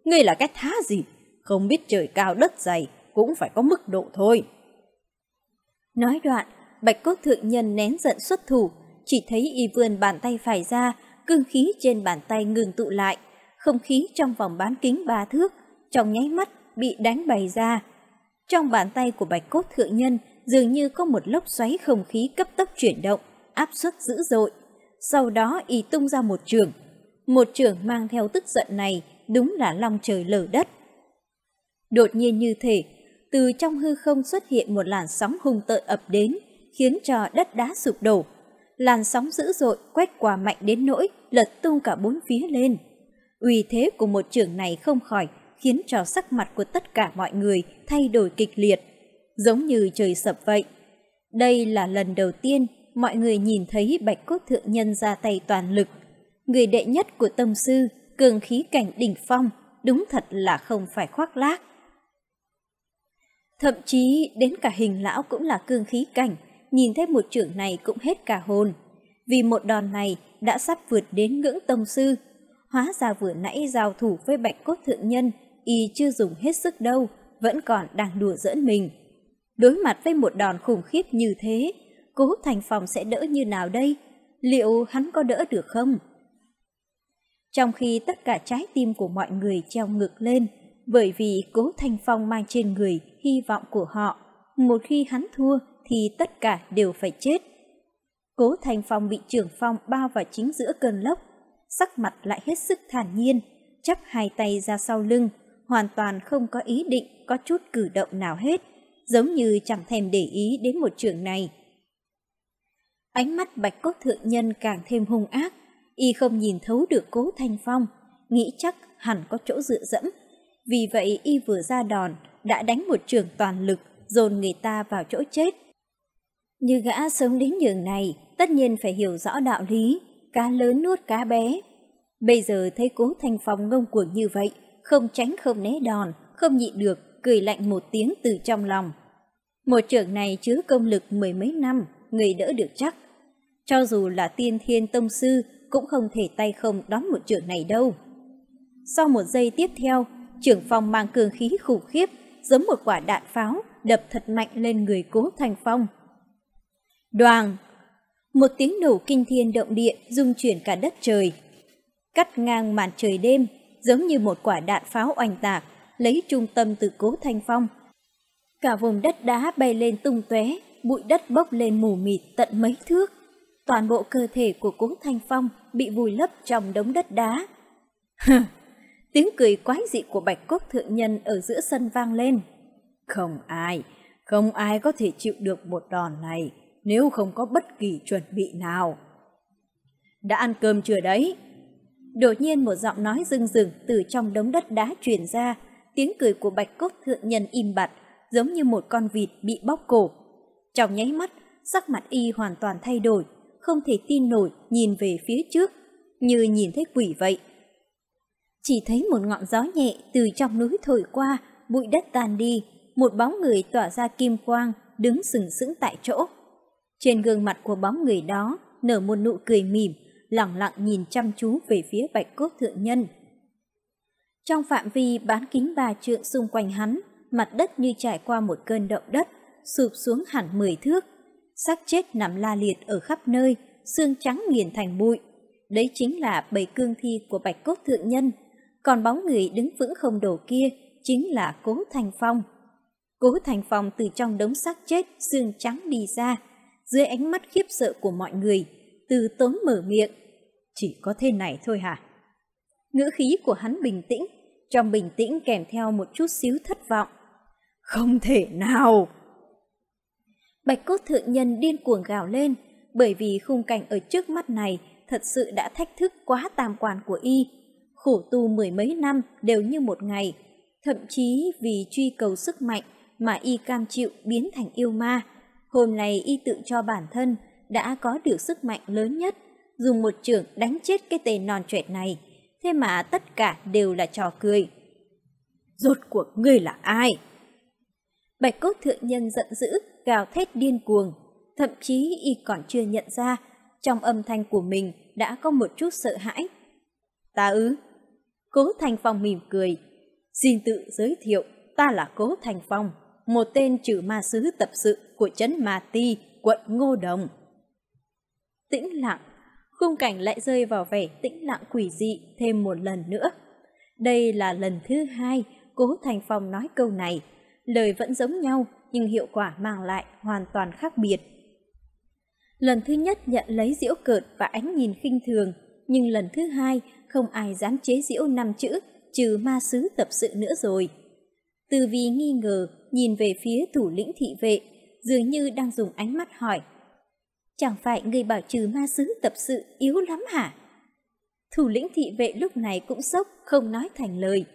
Ngươi là cái thá gì, không biết trời cao đất dày, cũng phải có mức độ thôi. Nói đoạn, Bạch Cốt Thượng Nhân nén giận xuất thủ, chỉ thấy y vươn bàn tay phải ra, cương khí trên bàn tay ngừng tụ lại, không khí trong vòng bán kính ba thước, trong nháy mắt bị đánh bày ra. Trong bàn tay của Bạch Cốt Thượng Nhân dường như có một lốc xoáy không khí cấp tốc chuyển động, áp suất dữ dội sau đó y tung ra một trường. Một trường mang theo tức giận này đúng là long trời lở đất. Đột nhiên như thế, từ trong hư không xuất hiện một làn sóng hung tợn ập đến, khiến cho đất đá sụp đổ. Làn sóng dữ dội quét qua mạnh đến nỗi lật tung cả bốn phía lên. Uy thế của một trường này không khỏi khiến cho sắc mặt của tất cả mọi người thay đổi kịch liệt, giống như trời sập vậy. Đây là lần đầu tiên mọi người nhìn thấy bạch cốt thượng nhân ra tay toàn lực. Người đệ nhất của tâm sư, cường khí cảnh đỉnh phong, đúng thật là không phải khoác lác. Thậm chí đến cả hình lão cũng là cương khí cảnh, nhìn thấy một trưởng này cũng hết cả hồn. Vì một đòn này đã sắp vượt đến ngưỡng tâm sư. Hóa ra vừa nãy giao thủ với bạch cốt thượng nhân, y chưa dùng hết sức đâu, vẫn còn đang đùa giỡn mình. Đối mặt với một đòn khủng khiếp như thế, cô hút thành phòng sẽ đỡ như nào đây? Liệu hắn có đỡ được không? Trong khi tất cả trái tim của mọi người treo ngược lên, bởi vì cố Thanh Phong mang trên người hy vọng của họ, một khi hắn thua thì tất cả đều phải chết. Cố Thành Phong bị trưởng phong bao vào chính giữa cơn lốc, sắc mặt lại hết sức thản nhiên, chắp hai tay ra sau lưng, hoàn toàn không có ý định có chút cử động nào hết, giống như chẳng thèm để ý đến một trường này. Ánh mắt bạch cốt thượng nhân càng thêm hung ác, y không nhìn thấu được cố thanh phong, nghĩ chắc hẳn có chỗ dựa dẫm. Vì vậy y vừa ra đòn, đã đánh một trường toàn lực, dồn người ta vào chỗ chết. Như gã sống đến nhường này, tất nhiên phải hiểu rõ đạo lý, cá lớn nuốt cá bé. Bây giờ thấy cố thanh phong ngông cuồng như vậy, không tránh không né đòn, không nhịn được, cười lạnh một tiếng từ trong lòng. Một trưởng này chứa công lực mười mấy năm, người đỡ được chắc. Cho dù là tiên thiên tông sư cũng không thể tay không đón một trưởng này đâu. Sau một giây tiếp theo, trưởng phong mang cường khí khủng khiếp, giống một quả đạn pháo đập thật mạnh lên người cố thành phong. Đoàn! Một tiếng nổ kinh thiên động địa rung chuyển cả đất trời. Cắt ngang màn trời đêm, giống như một quả đạn pháo oanh tạc, lấy trung tâm từ cố thanh phong. Cả vùng đất đá bay lên tung tóe, bụi đất bốc lên mù mịt tận mấy thước toàn bộ cơ thể của cố Thanh Phong bị vùi lấp trong đống đất đá. [LAUGHS] Tiếng cười quái dị của Bạch cốt Thượng Nhân ở giữa sân vang lên. Không ai, không ai có thể chịu được một đòn này nếu không có bất kỳ chuẩn bị nào. Đã ăn cơm chưa đấy? Đột nhiên một giọng nói rưng rừng từ trong đống đất đá truyền ra, tiếng cười của Bạch cốt Thượng Nhân im bặt, giống như một con vịt bị bóc cổ. Trong nháy mắt, sắc mặt y hoàn toàn thay đổi, không thể tin nổi nhìn về phía trước, như nhìn thấy quỷ vậy. Chỉ thấy một ngọn gió nhẹ từ trong núi thổi qua, bụi đất tan đi, một bóng người tỏa ra kim quang, đứng sừng sững tại chỗ. Trên gương mặt của bóng người đó nở một nụ cười mỉm, lặng lặng nhìn chăm chú về phía bạch cốt thượng nhân. Trong phạm vi bán kính ba trượng xung quanh hắn, mặt đất như trải qua một cơn động đất, sụp xuống hẳn mười thước, xác chết nằm la liệt ở khắp nơi, xương trắng nghiền thành bụi. Đấy chính là bầy cương thi của Bạch Cốt Thượng Nhân, còn bóng người đứng vững không đổ kia chính là Cố Thành Phong. Cố Thành Phong từ trong đống xác chết xương trắng đi ra, dưới ánh mắt khiếp sợ của mọi người, từ tốn mở miệng. Chỉ có thế này thôi hả? Ngữ khí của hắn bình tĩnh, trong bình tĩnh kèm theo một chút xíu thất vọng. Không thể nào! Bạch cốt thượng nhân điên cuồng gào lên, bởi vì khung cảnh ở trước mắt này thật sự đã thách thức quá tam quan của y. Khổ tu mười mấy năm đều như một ngày, thậm chí vì truy cầu sức mạnh mà y cam chịu biến thành yêu ma. Hôm nay y tự cho bản thân đã có được sức mạnh lớn nhất, dùng một trưởng đánh chết cái tên non chuệt này, thế mà tất cả đều là trò cười. Rốt cuộc ngươi là ai? Bạch cốt thượng nhân giận dữ, gào thét điên cuồng. Thậm chí y còn chưa nhận ra, trong âm thanh của mình đã có một chút sợ hãi. Ta ư? Cố Thành Phong mỉm cười. Xin tự giới thiệu, ta là Cố Thành Phong, một tên chữ ma sứ tập sự của Trấn Ma Ti, quận Ngô Đồng. Tĩnh lặng, khung cảnh lại rơi vào vẻ tĩnh lặng quỷ dị thêm một lần nữa. Đây là lần thứ hai Cố Thành Phong nói câu này, lời vẫn giống nhau, nhưng hiệu quả mang lại hoàn toàn khác biệt. Lần thứ nhất nhận lấy diễu cợt và ánh nhìn khinh thường, nhưng lần thứ hai không ai dám chế diễu năm chữ trừ ma sứ tập sự nữa rồi. Từ vì nghi ngờ nhìn về phía thủ lĩnh thị vệ, dường như đang dùng ánh mắt hỏi. Chẳng phải người bảo trừ ma sứ tập sự yếu lắm hả? Thủ lĩnh thị vệ lúc này cũng sốc, không nói thành lời.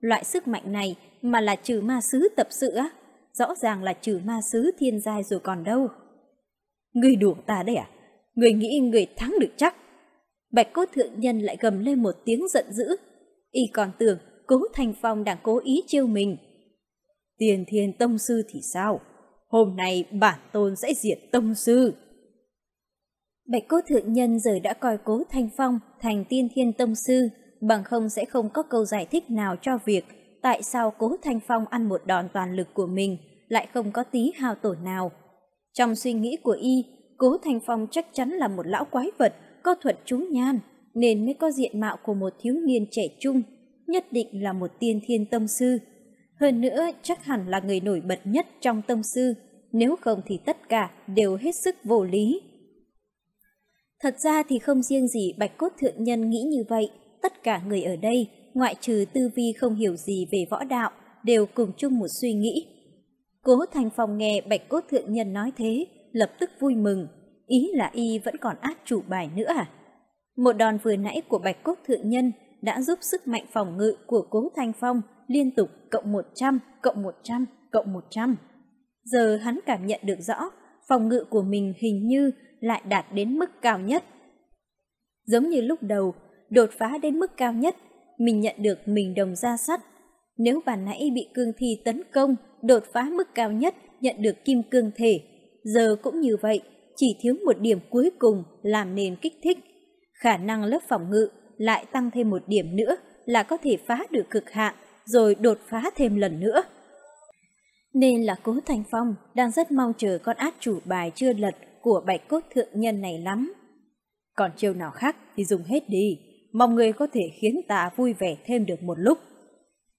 Loại sức mạnh này mà là trừ ma sứ tập sự á? rõ ràng là trừ ma sứ thiên giai rồi còn đâu. Người đùa ta đấy à? Người nghĩ người thắng được chắc. Bạch cốt thượng nhân lại gầm lên một tiếng giận dữ. Y còn tưởng cố thành phong đang cố ý chiêu mình. Tiền thiên tông sư thì sao? Hôm nay bản tôn sẽ diệt tông sư. Bạch cốt thượng nhân giờ đã coi cố thanh phong thành tiên thiên tông sư, bằng không sẽ không có câu giải thích nào cho việc tại sao cố thanh phong ăn một đòn toàn lực của mình lại không có tí hao tổn nào. Trong suy nghĩ của y, Cố Thành Phong chắc chắn là một lão quái vật có thuật trúng nhan, nên mới có diện mạo của một thiếu niên trẻ trung, nhất định là một tiên thiên tâm sư. Hơn nữa, chắc hẳn là người nổi bật nhất trong tâm sư, nếu không thì tất cả đều hết sức vô lý. Thật ra thì không riêng gì Bạch Cốt Thượng Nhân nghĩ như vậy, tất cả người ở đây, ngoại trừ tư vi không hiểu gì về võ đạo, đều cùng chung một suy nghĩ. Cố Thành Phong nghe Bạch Cốt Thượng Nhân nói thế, lập tức vui mừng, ý là y vẫn còn át chủ bài nữa à? Một đòn vừa nãy của Bạch Cốt Thượng Nhân đã giúp sức mạnh phòng ngự của Cố Thành Phong liên tục cộng 100, cộng 100, cộng 100. Giờ hắn cảm nhận được rõ, phòng ngự của mình hình như lại đạt đến mức cao nhất. Giống như lúc đầu, đột phá đến mức cao nhất, mình nhận được mình đồng ra sắt. Nếu bàn nãy bị cương thi tấn công đột phá mức cao nhất nhận được kim cương thể. Giờ cũng như vậy, chỉ thiếu một điểm cuối cùng làm nền kích thích. Khả năng lớp phòng ngự lại tăng thêm một điểm nữa là có thể phá được cực hạn rồi đột phá thêm lần nữa. Nên là Cố Thành Phong đang rất mong chờ con át chủ bài chưa lật của bạch cốt thượng nhân này lắm. Còn chiêu nào khác thì dùng hết đi, mong người có thể khiến ta vui vẻ thêm được một lúc.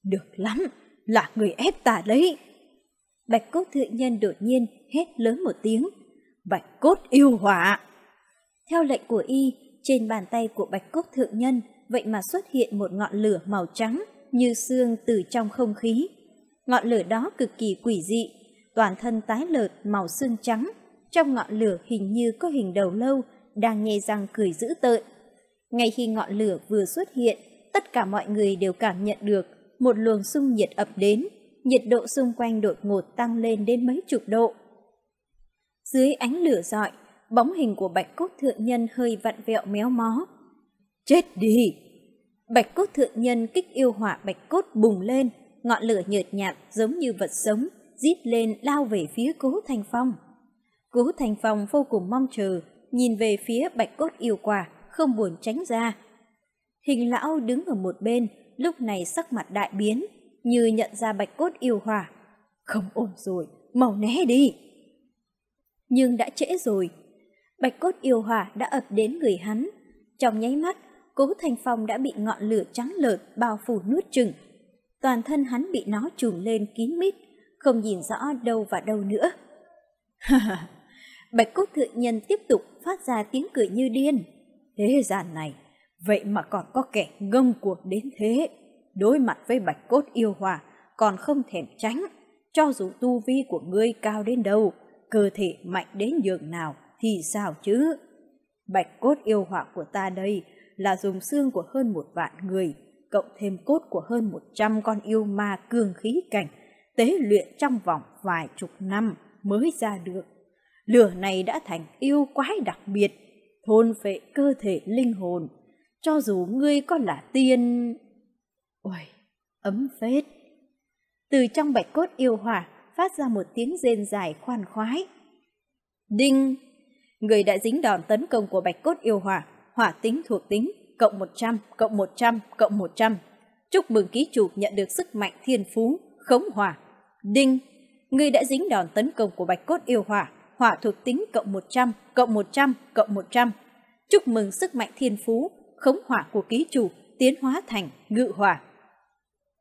Được lắm, là người ép ta đấy. Bạch cốt thượng nhân đột nhiên hét lớn một tiếng. Bạch cốt yêu hỏa! Theo lệnh của y, trên bàn tay của bạch cốt thượng nhân vậy mà xuất hiện một ngọn lửa màu trắng như xương từ trong không khí. Ngọn lửa đó cực kỳ quỷ dị, toàn thân tái lợt màu xương trắng. Trong ngọn lửa hình như có hình đầu lâu, đang nhe răng cười dữ tợn. Ngay khi ngọn lửa vừa xuất hiện, tất cả mọi người đều cảm nhận được một luồng sung nhiệt ập đến, nhiệt độ xung quanh đột ngột tăng lên đến mấy chục độ. Dưới ánh lửa dọi, bóng hình của bạch cốt thượng nhân hơi vặn vẹo méo mó. Chết đi! Bạch cốt thượng nhân kích yêu hỏa bạch cốt bùng lên, ngọn lửa nhợt nhạt giống như vật sống, rít lên lao về phía cố thành phong. Cố thành phong vô cùng mong chờ, nhìn về phía bạch cốt yêu quả, không buồn tránh ra. Hình lão đứng ở một bên, lúc này sắc mặt đại biến, như nhận ra bạch cốt yêu hỏa. Không ổn rồi, mau né đi. Nhưng đã trễ rồi, bạch cốt yêu hỏa đã ập đến người hắn. Trong nháy mắt, cố thành phong đã bị ngọn lửa trắng lợt bao phủ nuốt chừng. Toàn thân hắn bị nó trùm lên kín mít, không nhìn rõ đâu và đâu nữa. bạch cốt thượng nhân tiếp tục phát ra tiếng cười như điên. Thế gian này, vậy mà còn có kẻ ngông cuộc đến thế đối mặt với bạch cốt yêu hòa còn không thèm tránh cho dù tu vi của ngươi cao đến đâu cơ thể mạnh đến nhường nào thì sao chứ bạch cốt yêu hòa của ta đây là dùng xương của hơn một vạn người cộng thêm cốt của hơn một trăm con yêu ma cương khí cảnh tế luyện trong vòng vài chục năm mới ra được lửa này đã thành yêu quái đặc biệt thôn phệ cơ thể linh hồn cho dù ngươi có là tiên Ôi, ấm phết. Từ trong bạch cốt yêu hỏa phát ra một tiếng rên dài khoan khoái. Đinh! Người đã dính đòn tấn công của bạch cốt yêu hỏa, hỏa tính thuộc tính, cộng 100, cộng 100, cộng 100. Chúc mừng ký chủ nhận được sức mạnh thiên phú, khống hỏa. Đinh! Người đã dính đòn tấn công của bạch cốt yêu hỏa, hỏa thuộc tính cộng 100, cộng 100, cộng 100. Chúc mừng sức mạnh thiên phú, khống hỏa của ký chủ tiến hóa thành ngự hỏa.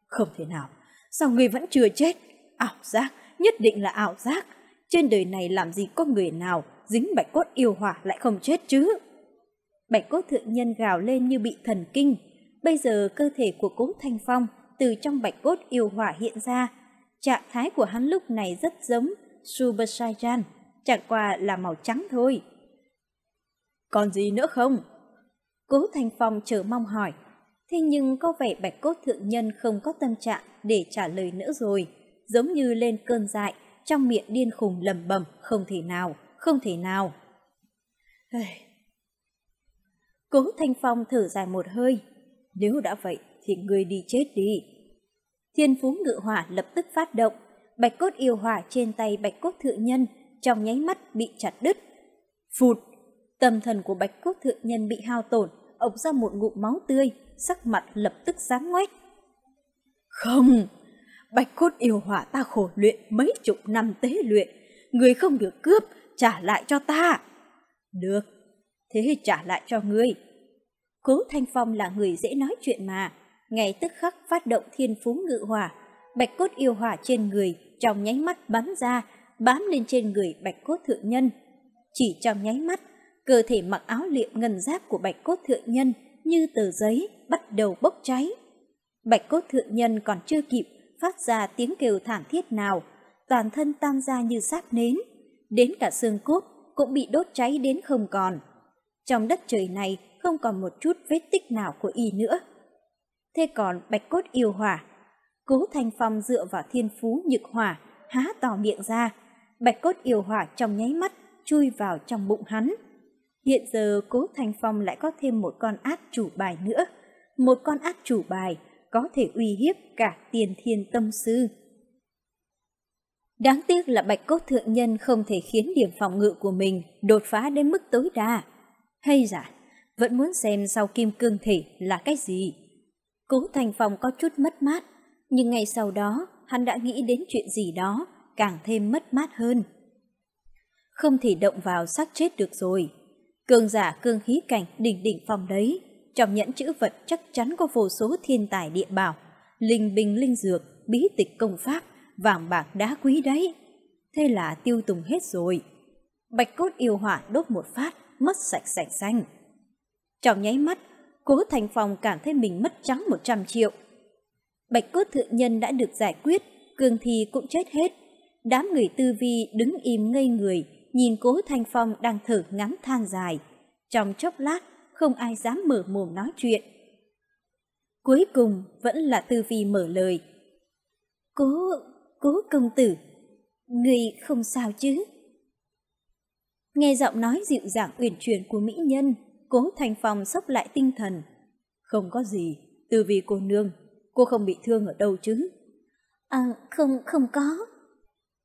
Không thể nào, sao người vẫn chưa chết? Ảo giác, nhất định là ảo giác. Trên đời này làm gì có người nào dính bạch cốt yêu hỏa lại không chết chứ? Bạch cốt thượng nhân gào lên như bị thần kinh. Bây giờ cơ thể của cố Thanh Phong từ trong bạch cốt yêu hỏa hiện ra. Trạng thái của hắn lúc này rất giống Super Saiyan, chẳng qua là màu trắng thôi. Còn gì nữa không? Cố Thanh Phong chờ mong hỏi, thế nhưng có vẻ bạch cốt thượng nhân không có tâm trạng để trả lời nữa rồi, giống như lên cơn dại, trong miệng điên khùng lầm bầm, không thể nào, không thể nào. Cố Thanh Phong thở dài một hơi, nếu đã vậy thì người đi chết đi. Thiên phú ngự hỏa lập tức phát động, bạch cốt yêu hỏa trên tay bạch cốt thượng nhân trong nháy mắt bị chặt đứt. Phụt, tâm thần của bạch cốt thượng nhân bị hao tổn, ộc ra một ngụm máu tươi, sắc mặt lập tức sáng ngoét. Không, bạch cốt yêu hỏa ta khổ luyện mấy chục năm tế luyện, người không được cướp, trả lại cho ta. Được, thế trả lại cho ngươi. Cố Thanh Phong là người dễ nói chuyện mà, ngay tức khắc phát động thiên phú ngự hỏa, bạch cốt yêu hỏa trên người trong nháy mắt bắn ra, bám lên trên người bạch cốt thượng nhân. Chỉ trong nháy mắt, cơ thể mặc áo liệm ngân giáp của bạch cốt thượng nhân như tờ giấy bắt đầu bốc cháy. Bạch cốt thượng nhân còn chưa kịp phát ra tiếng kêu thảm thiết nào, toàn thân tan ra như sáp nến, đến cả xương cốt cũng bị đốt cháy đến không còn. Trong đất trời này không còn một chút vết tích nào của y nữa. Thế còn bạch cốt yêu hỏa, cố thanh phong dựa vào thiên phú nhược hỏa, há tỏ miệng ra, bạch cốt yêu hỏa trong nháy mắt chui vào trong bụng hắn. Hiện giờ Cố Thành Phong lại có thêm một con át chủ bài nữa. Một con át chủ bài có thể uy hiếp cả tiền thiên tâm sư. Đáng tiếc là bạch cốt thượng nhân không thể khiến điểm phòng ngự của mình đột phá đến mức tối đa. Hay giả, vẫn muốn xem sau kim cương thể là cái gì. Cố Thành Phong có chút mất mát, nhưng ngày sau đó hắn đã nghĩ đến chuyện gì đó càng thêm mất mát hơn. Không thể động vào xác chết được rồi. Cương giả cương khí cảnh đỉnh đỉnh phòng đấy, trong nhẫn chữ vật chắc chắn có vô số thiên tài địa bảo, linh binh linh dược, bí tịch công pháp, vàng bạc đá quý đấy. Thế là tiêu tùng hết rồi. Bạch cốt yêu hỏa đốt một phát, mất sạch sạch xanh. Trong nháy mắt, cố thành phòng cảm thấy mình mất trắng 100 triệu. Bạch cốt thượng nhân đã được giải quyết, cương thi cũng chết hết. Đám người tư vi đứng im ngây người, nhìn cố Thanh Phong đang thở ngắn than dài. Trong chốc lát, không ai dám mở mồm nói chuyện. Cuối cùng vẫn là Tư Vi mở lời. Cố, cố công tử, người không sao chứ? Nghe giọng nói dịu dàng uyển chuyển của mỹ nhân, cố Thanh Phong sốc lại tinh thần. Không có gì, Tư Vi cô nương, cô không bị thương ở đâu chứ? À, không, không có.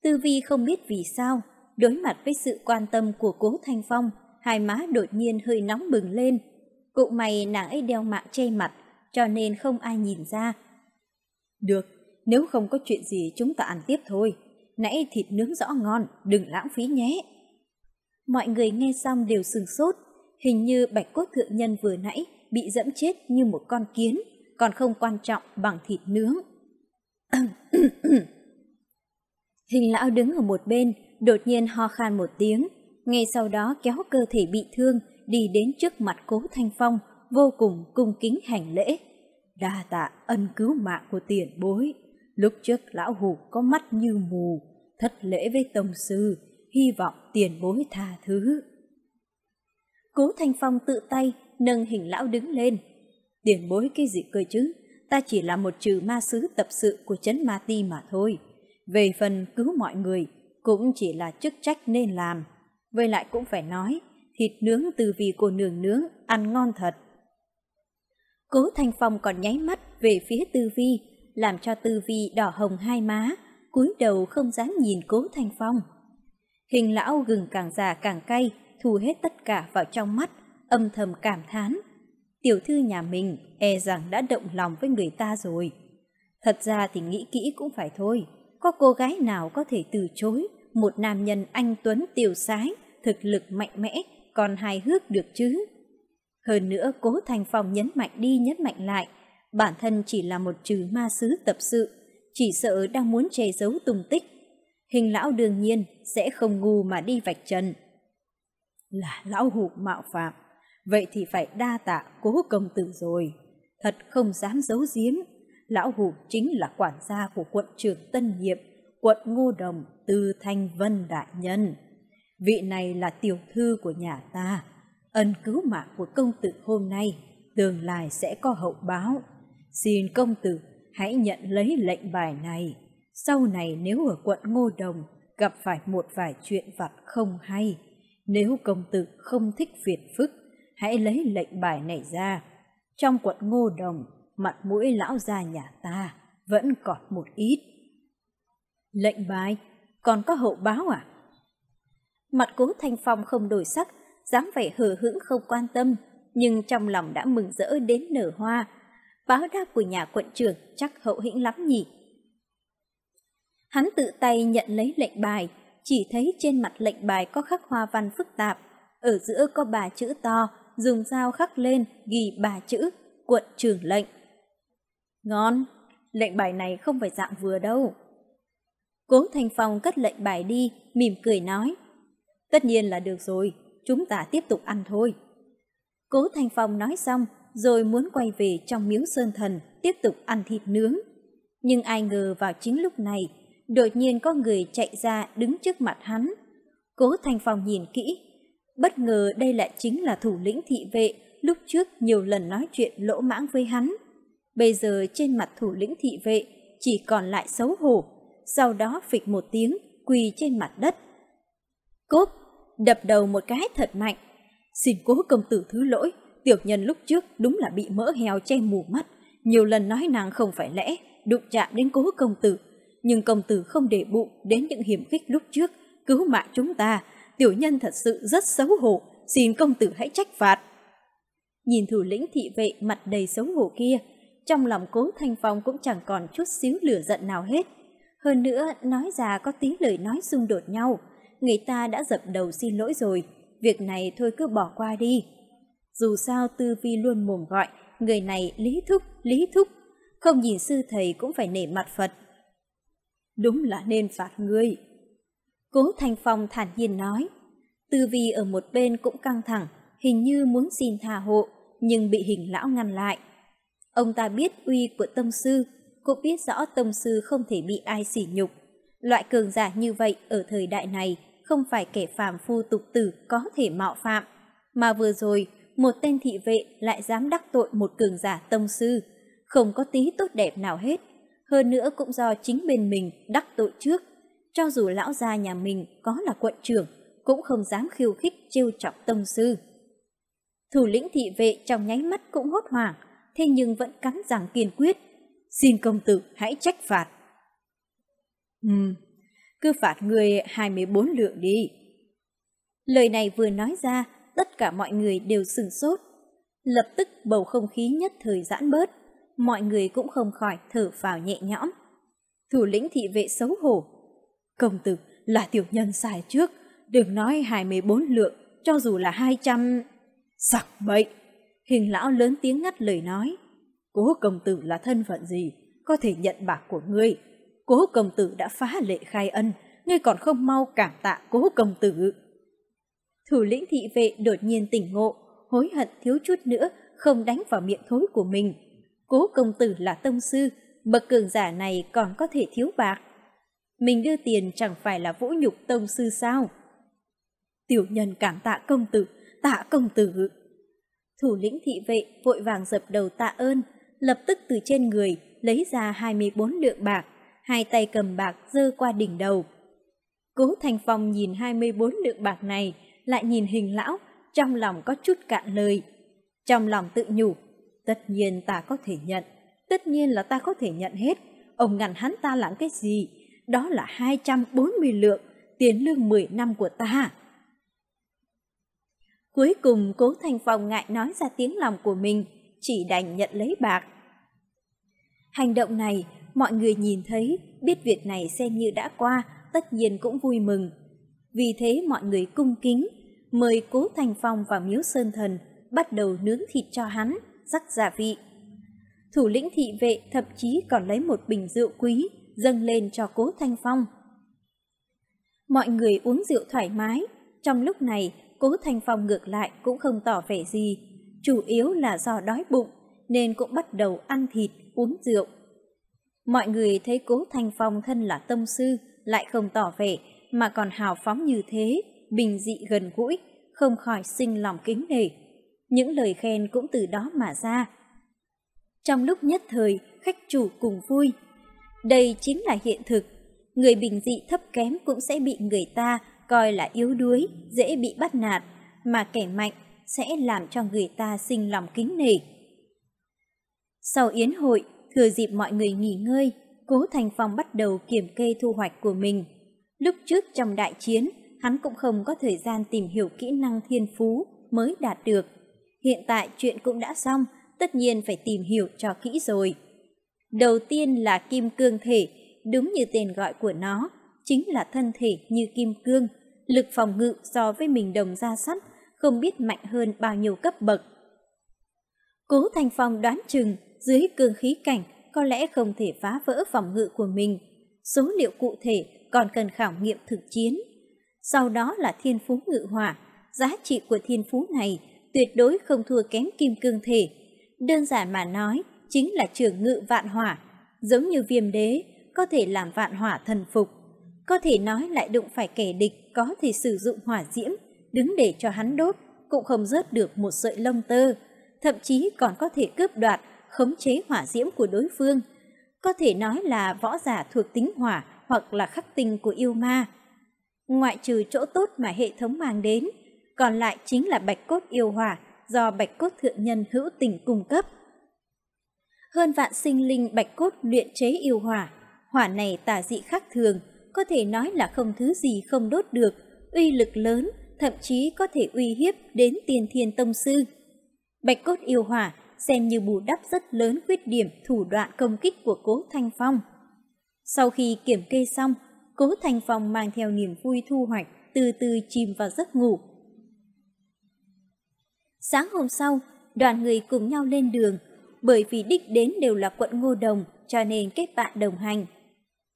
Tư Vi không biết vì sao, đối mặt với sự quan tâm của cố Thanh Phong, hai má đột nhiên hơi nóng bừng lên. Cũng mày nàng ấy đeo mạng che mặt, cho nên không ai nhìn ra. Được, nếu không có chuyện gì chúng ta ăn tiếp thôi. Nãy thịt nướng rõ ngon, đừng lãng phí nhé. Mọi người nghe xong đều sừng sốt, hình như bạch cốt thượng nhân vừa nãy bị dẫm chết như một con kiến, còn không quan trọng bằng thịt nướng. [COUGHS] Hình lão đứng ở một bên, đột nhiên ho khan một tiếng, ngay sau đó kéo cơ thể bị thương đi đến trước mặt Cố Thanh Phong, vô cùng cung kính hành lễ. Đa tạ ân cứu mạng của tiền bối, lúc trước lão hủ có mắt như mù, thất lễ với tông sư, hy vọng tiền bối tha thứ. Cố Thanh Phong tự tay nâng hình lão đứng lên. Tiền bối cái gì cơ chứ, ta chỉ là một trừ ma sứ tập sự của chấn ma ti mà thôi. Về phần cứu mọi người, cũng chỉ là chức trách nên làm. Với lại cũng phải nói, thịt nướng từ vì của nương nướng ăn ngon thật. Cố Thanh Phong còn nháy mắt về phía Tư Vi, làm cho Tư Vi đỏ hồng hai má, cúi đầu không dám nhìn Cố Thanh Phong. Hình lão gừng càng già càng cay, thu hết tất cả vào trong mắt, âm thầm cảm thán. Tiểu thư nhà mình e rằng đã động lòng với người ta rồi. Thật ra thì nghĩ kỹ cũng phải thôi. Có cô gái nào có thể từ chối một nam nhân anh tuấn tiêu sái, thực lực mạnh mẽ, còn hài hước được chứ? Hơn nữa Cố Thành Phong nhấn mạnh đi nhấn mạnh lại, bản thân chỉ là một trừ ma sứ tập sự, chỉ sợ đang muốn che giấu tung tích. Hình lão đương nhiên sẽ không ngu mà đi vạch trần. Là lão hụt mạo phạm, vậy thì phải đa tạ cố công tử rồi, thật không dám giấu giếm lão hủ chính là quản gia của quận trưởng Tân Nhiệm, quận Ngô Đồng, Tư Thanh Vân Đại Nhân. Vị này là tiểu thư của nhà ta, ân cứu mạng của công tử hôm nay, tương lai sẽ có hậu báo. Xin công tử hãy nhận lấy lệnh bài này. Sau này nếu ở quận Ngô Đồng gặp phải một vài chuyện vặt không hay, nếu công tử không thích phiền phức, hãy lấy lệnh bài này ra. Trong quận Ngô Đồng mặt mũi lão già nhà ta vẫn còn một ít. Lệnh bài, còn có hậu báo à? Mặt cố thanh phong không đổi sắc, dám vẻ hờ hững không quan tâm, nhưng trong lòng đã mừng rỡ đến nở hoa. Báo đáp của nhà quận trưởng chắc hậu hĩnh lắm nhỉ. Hắn tự tay nhận lấy lệnh bài, chỉ thấy trên mặt lệnh bài có khắc hoa văn phức tạp, ở giữa có bà chữ to, dùng dao khắc lên ghi bà chữ quận trưởng lệnh. Ngon, lệnh bài này không phải dạng vừa đâu. Cố Thành Phong cất lệnh bài đi, mỉm cười nói. Tất nhiên là được rồi, chúng ta tiếp tục ăn thôi. Cố Thành Phong nói xong, rồi muốn quay về trong miếu sơn thần, tiếp tục ăn thịt nướng. Nhưng ai ngờ vào chính lúc này, đột nhiên có người chạy ra đứng trước mặt hắn. Cố Thành Phong nhìn kỹ, bất ngờ đây lại chính là thủ lĩnh thị vệ lúc trước nhiều lần nói chuyện lỗ mãng với hắn. Bây giờ trên mặt thủ lĩnh thị vệ chỉ còn lại xấu hổ, sau đó phịch một tiếng, quỳ trên mặt đất. Cốp, đập đầu một cái thật mạnh. Xin cố công tử thứ lỗi, tiểu nhân lúc trước đúng là bị mỡ heo che mù mắt. Nhiều lần nói nàng không phải lẽ, đụng chạm đến cố công tử. Nhưng công tử không để bụng đến những hiểm khích lúc trước, cứu mạng chúng ta. Tiểu nhân thật sự rất xấu hổ, xin công tử hãy trách phạt. Nhìn thủ lĩnh thị vệ mặt đầy xấu hổ kia, trong lòng cố thanh phong cũng chẳng còn chút xíu lửa giận nào hết hơn nữa nói ra có tí lời nói xung đột nhau người ta đã dập đầu xin lỗi rồi việc này thôi cứ bỏ qua đi dù sao tư vi luôn mồm gọi người này lý thúc lý thúc không nhìn sư thầy cũng phải nể mặt phật đúng là nên phạt ngươi cố thanh phong thản nhiên nói tư vi ở một bên cũng căng thẳng hình như muốn xin tha hộ nhưng bị hình lão ngăn lại Ông ta biết uy của tâm sư, cũng biết rõ tâm sư không thể bị ai sỉ nhục. Loại cường giả như vậy ở thời đại này không phải kẻ phàm phu tục tử có thể mạo phạm, mà vừa rồi một tên thị vệ lại dám đắc tội một cường giả tâm sư, không có tí tốt đẹp nào hết. Hơn nữa cũng do chính bên mình đắc tội trước, cho dù lão gia nhà mình có là quận trưởng cũng không dám khiêu khích trêu chọc tâm sư. Thủ lĩnh thị vệ trong nháy mắt cũng hốt hoảng, thế nhưng vẫn cắn răng kiên quyết. Xin công tử hãy trách phạt. Ừm, cứ phạt người 24 lượng đi. Lời này vừa nói ra, tất cả mọi người đều sừng sốt. Lập tức bầu không khí nhất thời giãn bớt, mọi người cũng không khỏi thở vào nhẹ nhõm. Thủ lĩnh thị vệ xấu hổ. Công tử là tiểu nhân sai trước, đừng nói 24 lượng, cho dù là 200... Sặc bệnh! hình lão lớn tiếng ngắt lời nói. Cố công tử là thân phận gì, có thể nhận bạc của ngươi. Cố công tử đã phá lệ khai ân, ngươi còn không mau cảm tạ cố công tử. Thủ lĩnh thị vệ đột nhiên tỉnh ngộ, hối hận thiếu chút nữa không đánh vào miệng thối của mình. Cố công tử là tông sư, bậc cường giả này còn có thể thiếu bạc. Mình đưa tiền chẳng phải là vũ nhục tông sư sao? Tiểu nhân cảm tạ công tử, tạ công tử thủ lĩnh thị vệ vội vàng dập đầu tạ ơn, lập tức từ trên người lấy ra hai mươi bốn lượng bạc, hai tay cầm bạc dơ qua đỉnh đầu. Cố Thành Phong nhìn hai mươi bốn lượng bạc này, lại nhìn hình lão, trong lòng có chút cạn lời. Trong lòng tự nhủ, tất nhiên ta có thể nhận, tất nhiên là ta có thể nhận hết, ông ngăn hắn ta làm cái gì? Đó là hai trăm bốn mươi lượng, tiền lương mười năm của ta. Cuối cùng Cố Thành Phong ngại nói ra tiếng lòng của mình, chỉ đành nhận lấy bạc. Hành động này, mọi người nhìn thấy, biết việc này xem như đã qua, tất nhiên cũng vui mừng. Vì thế mọi người cung kính, mời Cố Thành Phong vào miếu sơn thần, bắt đầu nướng thịt cho hắn, rắc gia vị. Thủ lĩnh thị vệ thậm chí còn lấy một bình rượu quý, dâng lên cho Cố Thanh Phong. Mọi người uống rượu thoải mái, trong lúc này Cố Thành Phong ngược lại cũng không tỏ vẻ gì, chủ yếu là do đói bụng nên cũng bắt đầu ăn thịt, uống rượu. Mọi người thấy Cố Thành Phong thân là tông sư lại không tỏ vẻ mà còn hào phóng như thế, bình dị gần gũi, không khỏi sinh lòng kính nể. Những lời khen cũng từ đó mà ra. Trong lúc nhất thời, khách chủ cùng vui. Đây chính là hiện thực, người bình dị thấp kém cũng sẽ bị người ta coi là yếu đuối, dễ bị bắt nạt, mà kẻ mạnh sẽ làm cho người ta sinh lòng kính nể. Sau yến hội, thừa dịp mọi người nghỉ ngơi, Cố Thành Phong bắt đầu kiểm kê thu hoạch của mình. Lúc trước trong đại chiến, hắn cũng không có thời gian tìm hiểu kỹ năng thiên phú mới đạt được. Hiện tại chuyện cũng đã xong, tất nhiên phải tìm hiểu cho kỹ rồi. Đầu tiên là kim cương thể, đúng như tên gọi của nó, chính là thân thể như kim cương, lực phòng ngự so với mình đồng ra sắt không biết mạnh hơn bao nhiêu cấp bậc. Cố Thành Phong đoán chừng dưới cương khí cảnh có lẽ không thể phá vỡ phòng ngự của mình. Số liệu cụ thể còn cần khảo nghiệm thực chiến. Sau đó là thiên phú ngự hỏa, giá trị của thiên phú này tuyệt đối không thua kém kim cương thể. Đơn giản mà nói, chính là trường ngự vạn hỏa, giống như viêm đế, có thể làm vạn hỏa thần phục. Có thể nói lại đụng phải kẻ địch có thể sử dụng hỏa diễm, đứng để cho hắn đốt, cũng không rớt được một sợi lông tơ, thậm chí còn có thể cướp đoạt, khống chế hỏa diễm của đối phương. Có thể nói là võ giả thuộc tính hỏa hoặc là khắc tinh của yêu ma. Ngoại trừ chỗ tốt mà hệ thống mang đến, còn lại chính là bạch cốt yêu hỏa do bạch cốt thượng nhân hữu tình cung cấp. Hơn vạn sinh linh bạch cốt luyện chế yêu hỏa, hỏa này tà dị khác thường, có thể nói là không thứ gì không đốt được, uy lực lớn, thậm chí có thể uy hiếp đến tiền thiên tông sư. Bạch cốt yêu hỏa xem như bù đắp rất lớn khuyết điểm thủ đoạn công kích của Cố Thanh Phong. Sau khi kiểm kê xong, Cố Thanh Phong mang theo niềm vui thu hoạch, từ từ chìm vào giấc ngủ. Sáng hôm sau, đoàn người cùng nhau lên đường, bởi vì đích đến đều là quận Ngô Đồng, cho nên kết bạn đồng hành.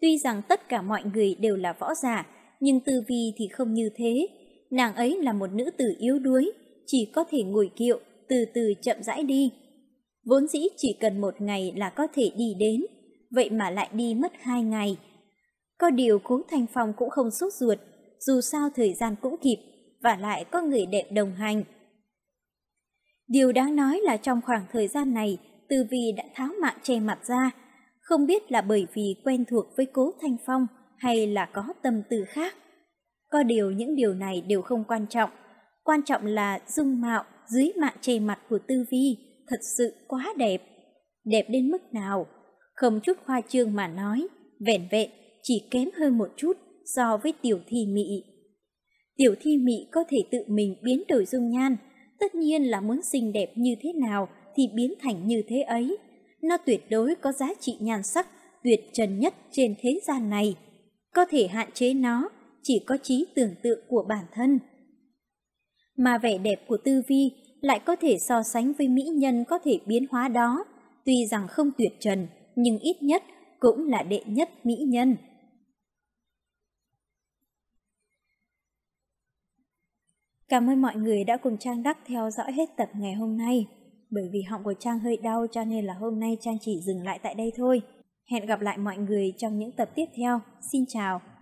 Tuy rằng tất cả mọi người đều là võ giả, nhưng Tư Vi thì không như thế. Nàng ấy là một nữ tử yếu đuối, chỉ có thể ngồi kiệu, từ từ chậm rãi đi. Vốn dĩ chỉ cần một ngày là có thể đi đến, vậy mà lại đi mất hai ngày. Có điều Cố Thành Phong cũng không sốt ruột, dù sao thời gian cũng kịp, và lại có người đẹp đồng hành. Điều đáng nói là trong khoảng thời gian này, Tư Vi đã tháo mạng che mặt ra, không biết là bởi vì quen thuộc với Cố Thanh Phong hay là có tâm tư khác. Có điều những điều này đều không quan trọng, quan trọng là dung mạo dưới mạng che mặt của Tư Vi thật sự quá đẹp, đẹp đến mức nào, không chút khoa trương mà nói, vẻn vẹn chỉ kém hơn một chút so với Tiểu Thi Mị. Tiểu Thi Mị có thể tự mình biến đổi dung nhan, tất nhiên là muốn xinh đẹp như thế nào thì biến thành như thế ấy nó tuyệt đối có giá trị nhan sắc tuyệt trần nhất trên thế gian này. Có thể hạn chế nó chỉ có trí tưởng tượng của bản thân. Mà vẻ đẹp của tư vi lại có thể so sánh với mỹ nhân có thể biến hóa đó, tuy rằng không tuyệt trần, nhưng ít nhất cũng là đệ nhất mỹ nhân. Cảm ơn mọi người đã cùng Trang Đắc theo dõi hết tập ngày hôm nay. Bởi vì họng của Trang hơi đau cho nên là hôm nay Trang chỉ dừng lại tại đây thôi. Hẹn gặp lại mọi người trong những tập tiếp theo. Xin chào!